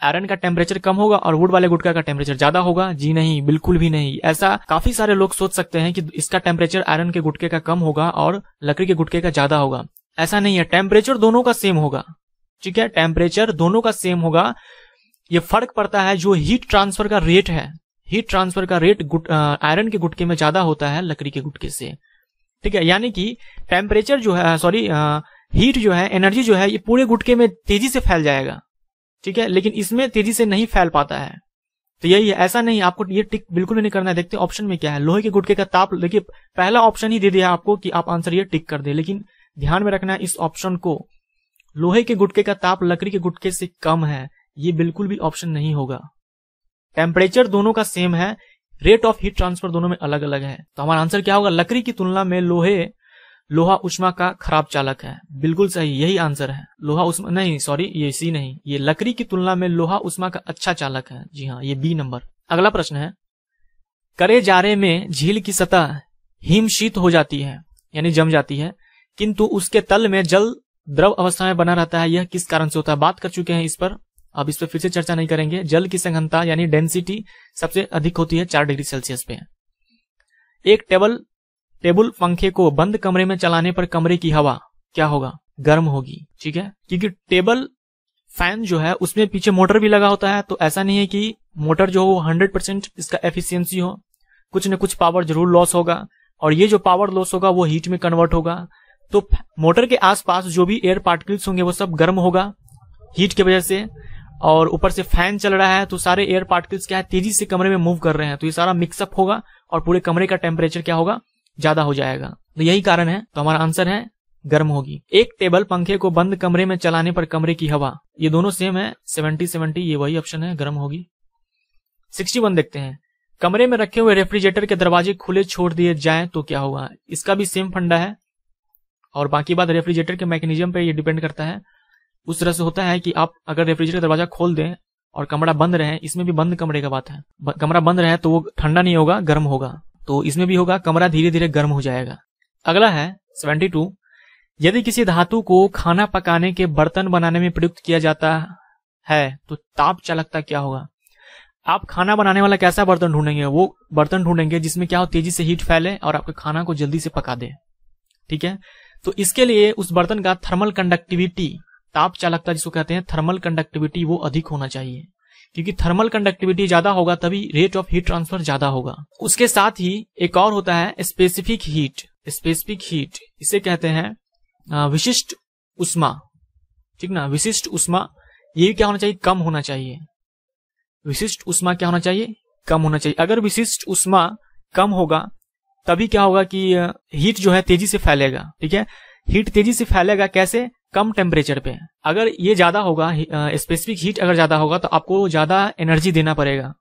आयरन का टेम्परेचर कम होगा और वुड वाले गुटका का टेम्परेचर ज्यादा होगा जी नहीं बिल्कुल भी नहीं ऐसा काफी सारे लोग सोच सकते हैं कि इसका टेम्परेचर आयरन के गुटके का कम होगा और लकड़ी के गुटके का ज्यादा होगा ऐसा नहीं है टेम्परेचर दोनों का सेम होगा ठीक है टेम्परेचर दोनों का सेम होगा ये फर्क पड़ता है जो हीट ट्रांसफर का रेट है हीट ट्रांसफर का रेट आयरन के गुटके में ज्यादा होता है लकड़ी के गुटके से ठीक है यानी कि टेम्परेचर जो है सॉरी हीट जो है एनर्जी जो है ये पूरे गुटके में तेजी से फैल जाएगा ठीक है लेकिन इसमें तेजी से नहीं फैल पाता है तो यही है ऐसा नहीं आपको ये टिक बिल्कुल भी नहीं करना है देखते ऑप्शन में क्या है लोहे के गुटके का ताप देखिए पहला ऑप्शन ही दे दिया आपको कि आप आंसर ये टिक कर दे लेकिन ध्यान में रखना है इस ऑप्शन को लोहे के गुटके का ताप लकड़ी के गुटके से कम है ये बिल्कुल भी ऑप्शन नहीं होगा टेम्परेचर दोनों का सेम है रेट ऑफ हीट ट्रांसफर दोनों में अलग अलग है तो हमारा आंसर क्या होगा लकड़ी की तुलना में लोहे लोहा उष्मा का खराब चालक है बिल्कुल सही यही आंसर है लोहा उष्मा नहीं सॉरी ये सी नहीं ये लकड़ी की तुलना में लोहा उष्मा का अच्छा चालक है जी हाँ ये बी नंबर अगला प्रश्न है करे जारे में झील की सतह हिमशीत हो जाती है यानी जम जाती है किंतु उसके तल में जल द्रव अवस्था में बना रहता है यह किस कारण से होता है बात कर चुके हैं इस पर अब इस पर फिर से चर्चा नहीं करेंगे जल की संघनता यानी डेंसिटी सबसे अधिक होती है चार डिग्री सेल्सियस पे एक टेबल टेबल पंखे को बंद कमरे में चलाने पर कमरे की हवा क्या होगा गर्म होगी ठीक है क्योंकि टेबल फैन जो है उसमें पीछे मोटर भी लगा होता है तो ऐसा नहीं है कि मोटर जो हो वो हंड्रेड परसेंट इसका एफिशियंसी हो कुछ न कुछ पावर जरूर लॉस होगा और ये जो पावर लॉस होगा वो हीट में कन्वर्ट होगा तो मोटर के आसपास जो भी एयर पार्टिकल्स होंगे वो सब गर्म होगा हीट की वजह से और ऊपर से फैन चल रहा है तो सारे एयर पार्टिकल्स क्या है तेजी से कमरे में मूव कर रहे हैं तो ये सारा मिक्सअप होगा और पूरे कमरे का टेम्परेचर क्या होगा ज्यादा हो जाएगा तो यही कारण है तो हमारा आंसर है गर्म होगी एक टेबल पंखे को बंद कमरे में चलाने पर कमरे की हवा ये दोनों सेम है सेवेंटी सेवेंटी ये वही ऑप्शन है गर्म होगी सिक्सटी वन देखते हैं कमरे में रखे हुए रेफ्रिजरेटर के दरवाजे खुले छोड़ दिए जाए तो क्या होगा इसका भी सेम फंडा है और बाकी बात रेफ्रिजरेटर के मैकेनिज्म पे ये डिपेंड करता है उस तरह से होता है कि आप अगर रेफ्रिजरेटर दरवाजा खोल दें और कमरा बंद रहे इसमें भी बंद कमरे का बात है कमरा बंद रहे तो वो ठंडा नहीं होगा गर्म होगा तो इसमें भी होगा कमरा धीरे धीरे गर्म हो जाएगा अगला है सेवेंटी टू यदि किसी धातु को खाना पकाने के बर्तन बनाने में प्रयुक्त किया जाता है तो ताप चालकता क्या होगा आप खाना बनाने वाला कैसा बर्तन ढूंढेंगे वो बर्तन ढूंढेंगे जिसमें क्या हो तेजी से हीट फैले और आपके खाना को जल्दी से पका दे ठीक है तो इसके लिए उस बर्तन का थर्मल कंडक्टिविटी ताप चालकता जिसको कहते हैं थर्मल कंडक्टिविटी वो अधिक होना चाहिए क्योंकि थर्मल कंडक्टिविटी ज्यादा होगा तभी रेट ऑफ हीट ट्रांसफर ज्यादा होगा उसके साथ ही एक और होता है स्पेसिफिक हीट स्पेसिफिक हीट इसे कहते हैं विशिष्ट उष्मा ठीक ना विशिष्ट उष्मा ये क्या होना चाहिए कम होना चाहिए विशिष्ट उष्मा क्या होना चाहिए कम होना चाहिए अगर विशिष्ट उष्मा कम होगा तभी क्या होगा कि हीट जो है तेजी से फैलेगा ठीक है हीट तेजी से फैलेगा कैसे कम टेम्परेचर पे अगर ये ज्यादा होगा स्पेसिफिक हीट अगर ज्यादा होगा तो आपको ज्यादा एनर्जी देना पड़ेगा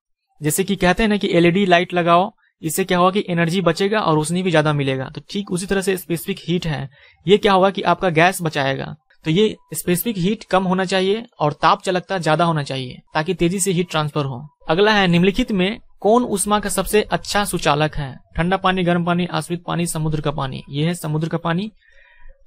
जैसे कि कहते हैं ना कि एलईडी लाइट e लगाओ इससे क्या होगा कि एनर्जी बचेगा और रोशनी भी ज्यादा मिलेगा तो ठीक उसी तरह से स्पेसिफिक हीट है ये क्या होगा कि आपका गैस बचाएगा तो ये स्पेसिफिक हीट कम होना चाहिए और ताप चलकता ज्यादा होना चाहिए ताकि तेजी से हीट ट्रांसफर हो अगला है निम्नलिखित में कौन उष्मा का सबसे अच्छा सुचालक है ठंडा पानी गर्म पानी आश्रित पानी समुद्र का पानी ये है समुद्र का पानी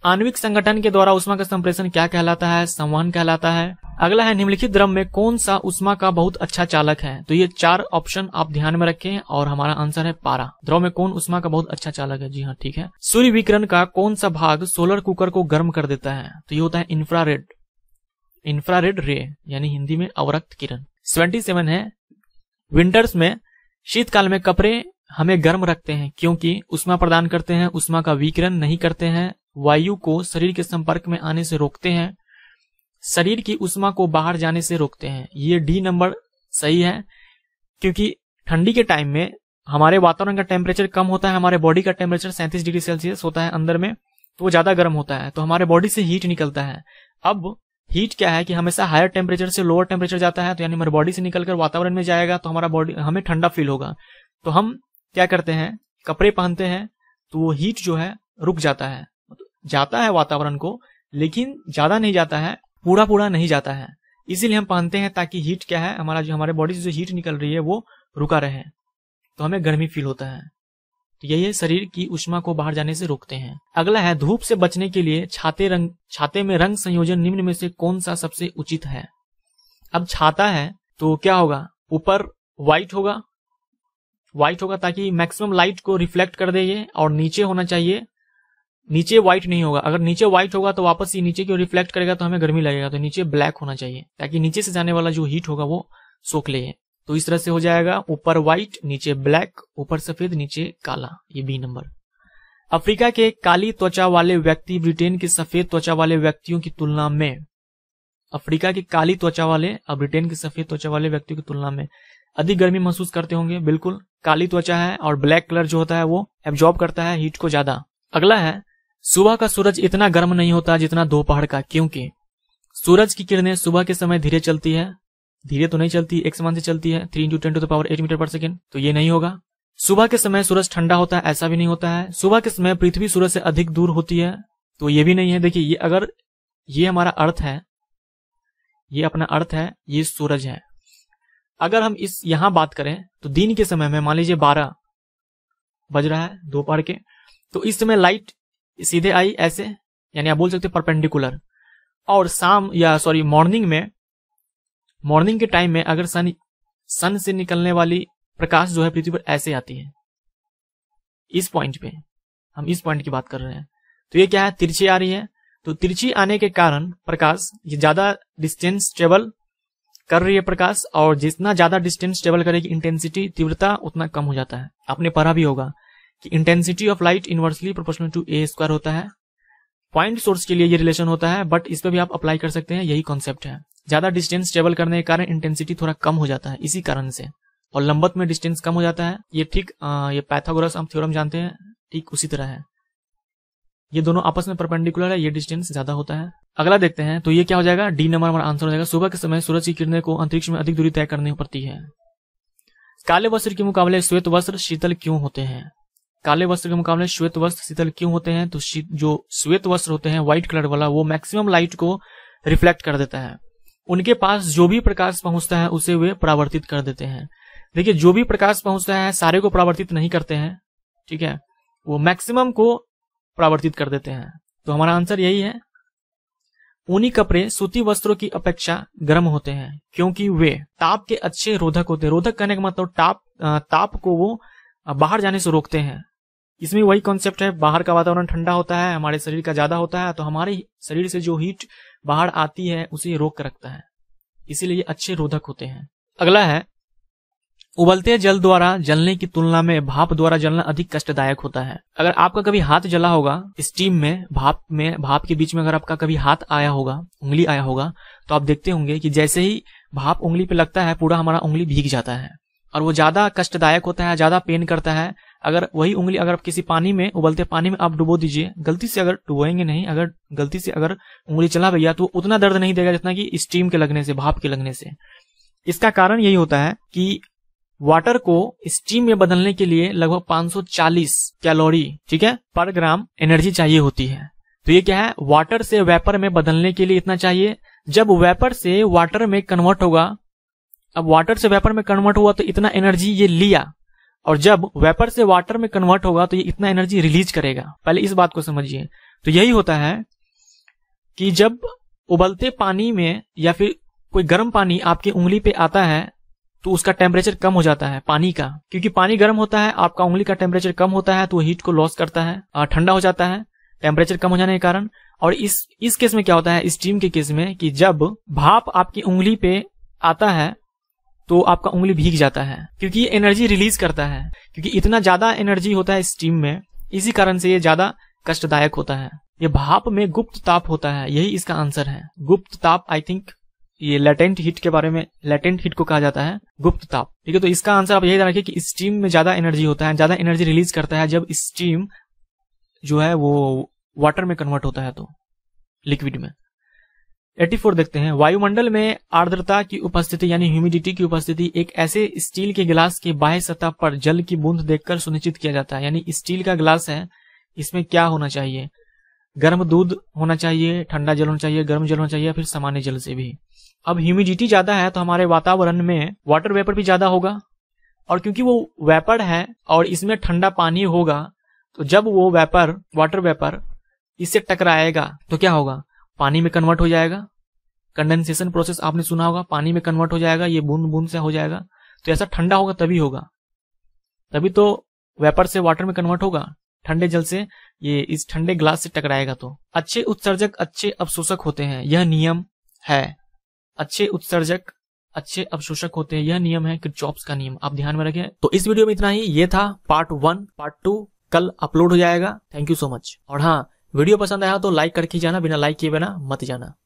आणविक संगठन के द्वारा उष्मा का संप्रेषण क्या कहलाता है संवहन कहलाता है अगला है निम्नलिखित द्रव में कौन सा उष्मा का बहुत अच्छा चालक है तो ये चार ऑप्शन आप ध्यान में रखें और हमारा आंसर है पारा द्रव में कौन उष्मा का बहुत अच्छा चालक है जी हाँ ठीक है सूर्य विकिरण का कौन सा भाग सोलर कुकर को गर्म कर देता है तो ये होता है इंफ्रा रेड रे यानी हिंदी में अवरक्त किरण सेवेंटी सेवन है विंटर्स में शीतकाल में कपड़े हमें गर्म रखते हैं क्योंकि उष्मा प्रदान करते हैं उष्मा का विकिरण नहीं करते हैं वायु को शरीर के संपर्क में आने से रोकते हैं शरीर की उष्मा को बाहर जाने से रोकते हैं ये डी नंबर सही है क्योंकि ठंडी के टाइम में हमारे वातावरण का टेम्परेचर कम होता है हमारे बॉडी का टेम्परेचर सैंतीस डिग्री सेल्सियस होता है अंदर में तो वो ज्यादा गर्म होता है तो हमारे बॉडी से हीट निकलता है अब हीट क्या है कि हमेशा हायर टेम्परेचर से लोअर टेम्परेचर जाता है तो यानी हमारे बॉडी से निकलकर वातावरण में जाएगा तो हमारा बॉडी हमें ठंडा फील होगा तो हम क्या करते हैं कपड़े पहनते हैं तो वो हीट जो है रुक जाता है जाता है वातावरण को लेकिन ज्यादा नहीं जाता है पूरा पूरा नहीं जाता है इसीलिए हम पहनते हैं ताकि हीट क्या है हमारा जो हमारे बॉडी से जो हीट निकल रही है वो रुका रहे तो हमें गर्मी फील होता है तो यही शरीर की उष्मा को बाहर जाने से रोकते हैं अगला है धूप से बचने के लिए छाते रंग छाते में रंग संयोजन निम्न में से कौन सा सबसे उचित है अब छाता है तो क्या होगा ऊपर व्हाइट होगा व्हाइट होगा ताकि मैक्सिमम लाइट को रिफ्लेक्ट कर दे ये और नीचे होना चाहिए नीचे व्हाइट नहीं होगा अगर नीचे व्हाइट होगा तो वापस ये नीचे की ओर रिफ्लेक्ट करेगा तो हमें गर्मी लगेगा तो नीचे ब्लैक होना चाहिए ताकि नीचे से जाने वाला जो हीट होगा वो सोख ले तो इस तरह से हो जाएगा ऊपर व्हाइट नीचे ब्लैक ऊपर सफेद नीचे काला ये बी नंबर अफ्रीका के काली त्वचा वाले व्यक्ति ब्रिटेन के सफेद त्वचा वाले व्यक्तियों की तुलना में अफ्रीका के काली त्वचा वाले और ब्रिटेन के सफेद त्वचा वाले व्यक्तियों की तुलना में अधिक गर्मी महसूस करते होंगे बिल्कुल काली त्वचा है और ब्लैक कलर जो होता है वो एब्जॉर्ब करता है हीट को ज्यादा अगला है सुबह का सूरज इतना गर्म नहीं होता जितना दोपहर का क्योंकि सूरज की किरणें सुबह के समय धीरे चलती है धीरे तो नहीं चलती एक समान से चलती है three into ten to the power eight metre पर सेकेंड तो ये नहीं होगा सुबह के समय सूरज ठंडा होता है ऐसा भी नहीं होता है सुबह के समय पृथ्वी सूरज से अधिक दूर होती है तो ये भी नहीं है देखिए ये अगर ये हमारा अर्थ है ये अपना अर्थ है ये सूरज है अगर हम इस यहां बात करें तो दिन के समय में मान लीजिए बारह बज रहा है दोपहर के तो इस समय लाइट सीधे आई ऐसे यानी आप बोल सकते परपेंडिकुलर और शाम या सॉरी मॉर्निंग में मॉर्निंग के टाइम में अगर सन सन से निकलने वाली प्रकाश जो है पृथ्वी पर ऐसे आती है इस पॉइंट पे हम इस पॉइंट की बात कर रहे हैं तो ये क्या है तिरछी आ रही है तो तिरछी आने के कारण प्रकाश ये ज्यादा डिस्टेंस ट्रेवल कर रही है प्रकाश और जितना ज्यादा डिस्टेंस ट्रेवल करेगी इंटेंसिटी तीव्रता उतना कम हो जाता है आपने पढ़ा भी होगा कि intensity of light inversely proportional to a square होता है पॉइंट सोर्स के लिए ये रिलेशन होता है बट इस पर भी आप अप्लाई कर सकते हैं यही कॉन्सेप्ट है ज्यादा डिस्टेंस ट्रेवल करने के कारण इंटेंसिटी थोड़ा कम हो जाता है इसी कारण से और लंबत में डिस्टेंस कम हो जाता है ये ठीक ये पैथागोरस हम थ्योरम जानते हैं ठीक उसी तरह है ये दोनों आपस में परपेंडिकुलर है ये डिस्टेंस ज्यादा होता है अगला देखते हैं तो ये क्या हो जाएगा डी नंबर हमारा आंसर हो जाएगा सुबह के समय सूरज की किरणें को अंतरिक्ष में अधिक दूरी तय करनी पड़ती है काले वस्त्र के मुकाबले श्वेत वस्त्र शीतल क्यों होते हैं काले वस्त्र के मुकाबले श्वेत वस्त्र शीतल क्यों होते हैं तो जो श्वेत वस्त्र होते हैं व्हाइट कलर वाला वो मैक्सिमम लाइट को रिफ्लेक्ट कर देता है उनके पास जो भी प्रकाश पहुंचता है उसे वे परावर्तित कर देते हैं देखिए जो भी प्रकाश पहुंचता है सारे को परावर्तित नहीं करते हैं ठीक है वो मैक्सिमम को परावर्तित कर देते हैं तो हमारा आंसर यही है ऊनी कपड़े सूती वस्त्रों की अपेक्षा गर्म होते हैं क्योंकि वे ताप के अच्छे रोधक होते हैं रोधक कहने का मतलब ताप ताप को वो बाहर जाने से रोकते हैं इसमें वही कॉन्सेप्ट है बाहर का वातावरण ठंडा होता है हमारे शरीर का ज्यादा होता है तो हमारे शरीर से जो हीट बाहर आती है उसे रोक कर रखता है इसीलिए अच्छे रोधक होते हैं अगला है उबलते जल द्वारा जलने की तुलना में भाप द्वारा जलना अधिक कष्टदायक होता है अगर आपका कभी हाथ जला होगा स्टीम में भाप में भाप के बीच में अगर आपका कभी हाथ आया होगा उंगली आया होगा तो आप देखते होंगे कि जैसे ही भाप उंगली पे लगता है पूरा हमारा उंगली भीग जाता है और वो ज्यादा कष्टदायक होता है ज्यादा पेन करता है अगर वही उंगली अगर आप किसी पानी में उबलते पानी में आप डुबो दीजिए गलती से अगर डुबोएंगे नहीं अगर गलती से अगर उंगली चला भैया तो उतना दर्द नहीं देगा जितना कि स्टीम के लगने से भाप के लगने से इसका कारण यही होता है कि वाटर को स्टीम में बदलने के लिए लगभग 540 कैलोरी ठीक है पर ग्राम एनर्जी चाहिए होती है तो ये क्या है वाटर से वेपर में बदलने के लिए इतना चाहिए जब वेपर से वाटर में कन्वर्ट होगा अब वाटर से वेपर में कन्वर्ट हुआ तो इतना एनर्जी ये लिया और जब वेपर से वाटर में कन्वर्ट होगा तो ये इतना एनर्जी रिलीज करेगा पहले इस बात को समझिए तो यही होता है कि जब उबलते पानी में या फिर कोई गर्म पानी आपकी उंगली पे आता है तो उसका टेम्परेचर कम हो जाता है पानी का क्योंकि पानी गर्म होता है आपका उंगली का टेम्परेचर कम होता है तो हीट को लॉस करता है ठंडा हो जाता है टेम्परेचर कम हो जाने के कारण और इस इस केस में क्या होता है स्टीम के केस में कि जब भाप आपकी उंगली पे आता है तो आपका उंगली भीग जाता है क्योंकि ये एनर्जी रिलीज करता है क्योंकि इतना ज्यादा एनर्जी होता है स्टीम में इसी कारण से ये ज्यादा कष्टदायक होता है ये भाप में गुप्त ताप होता है यही इसका आंसर है गुप्त ताप आई थिंक ये लेटेंट हीट के बारे में लेटेंट हीट को कहा जाता है गुप्त ताप ठीक है तो इसका आंसर आप यही रखिए कि स्टीम में ज्यादा एनर्जी होता है ज्यादा एनर्जी रिलीज करता है जब स्टीम जो है वो वाटर में कन्वर्ट होता है तो लिक्विड में 84 देखते हैं वायुमंडल में आर्द्रता की उपस्थिति यानी ह्यूमिडिटी की उपस्थिति एक ऐसे स्टील के गिलास के बाह्य सतह पर जल की बूंद देखकर सुनिश्चित किया जाता है यानी स्टील का गिलास है इसमें क्या होना चाहिए गर्म दूध होना चाहिए ठंडा जल होना चाहिए गर्म जल होना चाहिए फिर सामान्य जल से भी अब ह्यूमिडिटी ज्यादा है तो हमारे वातावरण में वाटर वेपर भी ज्यादा होगा और क्योंकि वो वेपर है और इसमें ठंडा पानी होगा तो जब वो वेपर वाटर वेपर इससे टकराएगा तो क्या होगा पानी में कन्वर्ट हो जाएगा कंडेंसेशन प्रोसेस आपने सुना होगा पानी में कन्वर्ट हो जाएगा ये बूंद बूंद से हो जाएगा तो ऐसा ठंडा होगा तभी होगा तभी तो वेपर से वाटर में कन्वर्ट होगा ठंडे जल से ये इस ठंडे ग्लास से टकराएगा तो अच्छे उत्सर्जक अच्छे अवशोषक होते हैं यह नियम है अच्छे उत्सर्जक अच्छे अवशोषक होते हैं यह नियम है कि जॉब्स का नियम आप ध्यान में रखें तो इस वीडियो में इतना ही ये था पार्ट वन पार्ट टू कल अपलोड हो जाएगा थैंक यू सो मच और हाँ वीडियो पसंद आया तो लाइक करके जाना बिना लाइक किए बिना मत जाना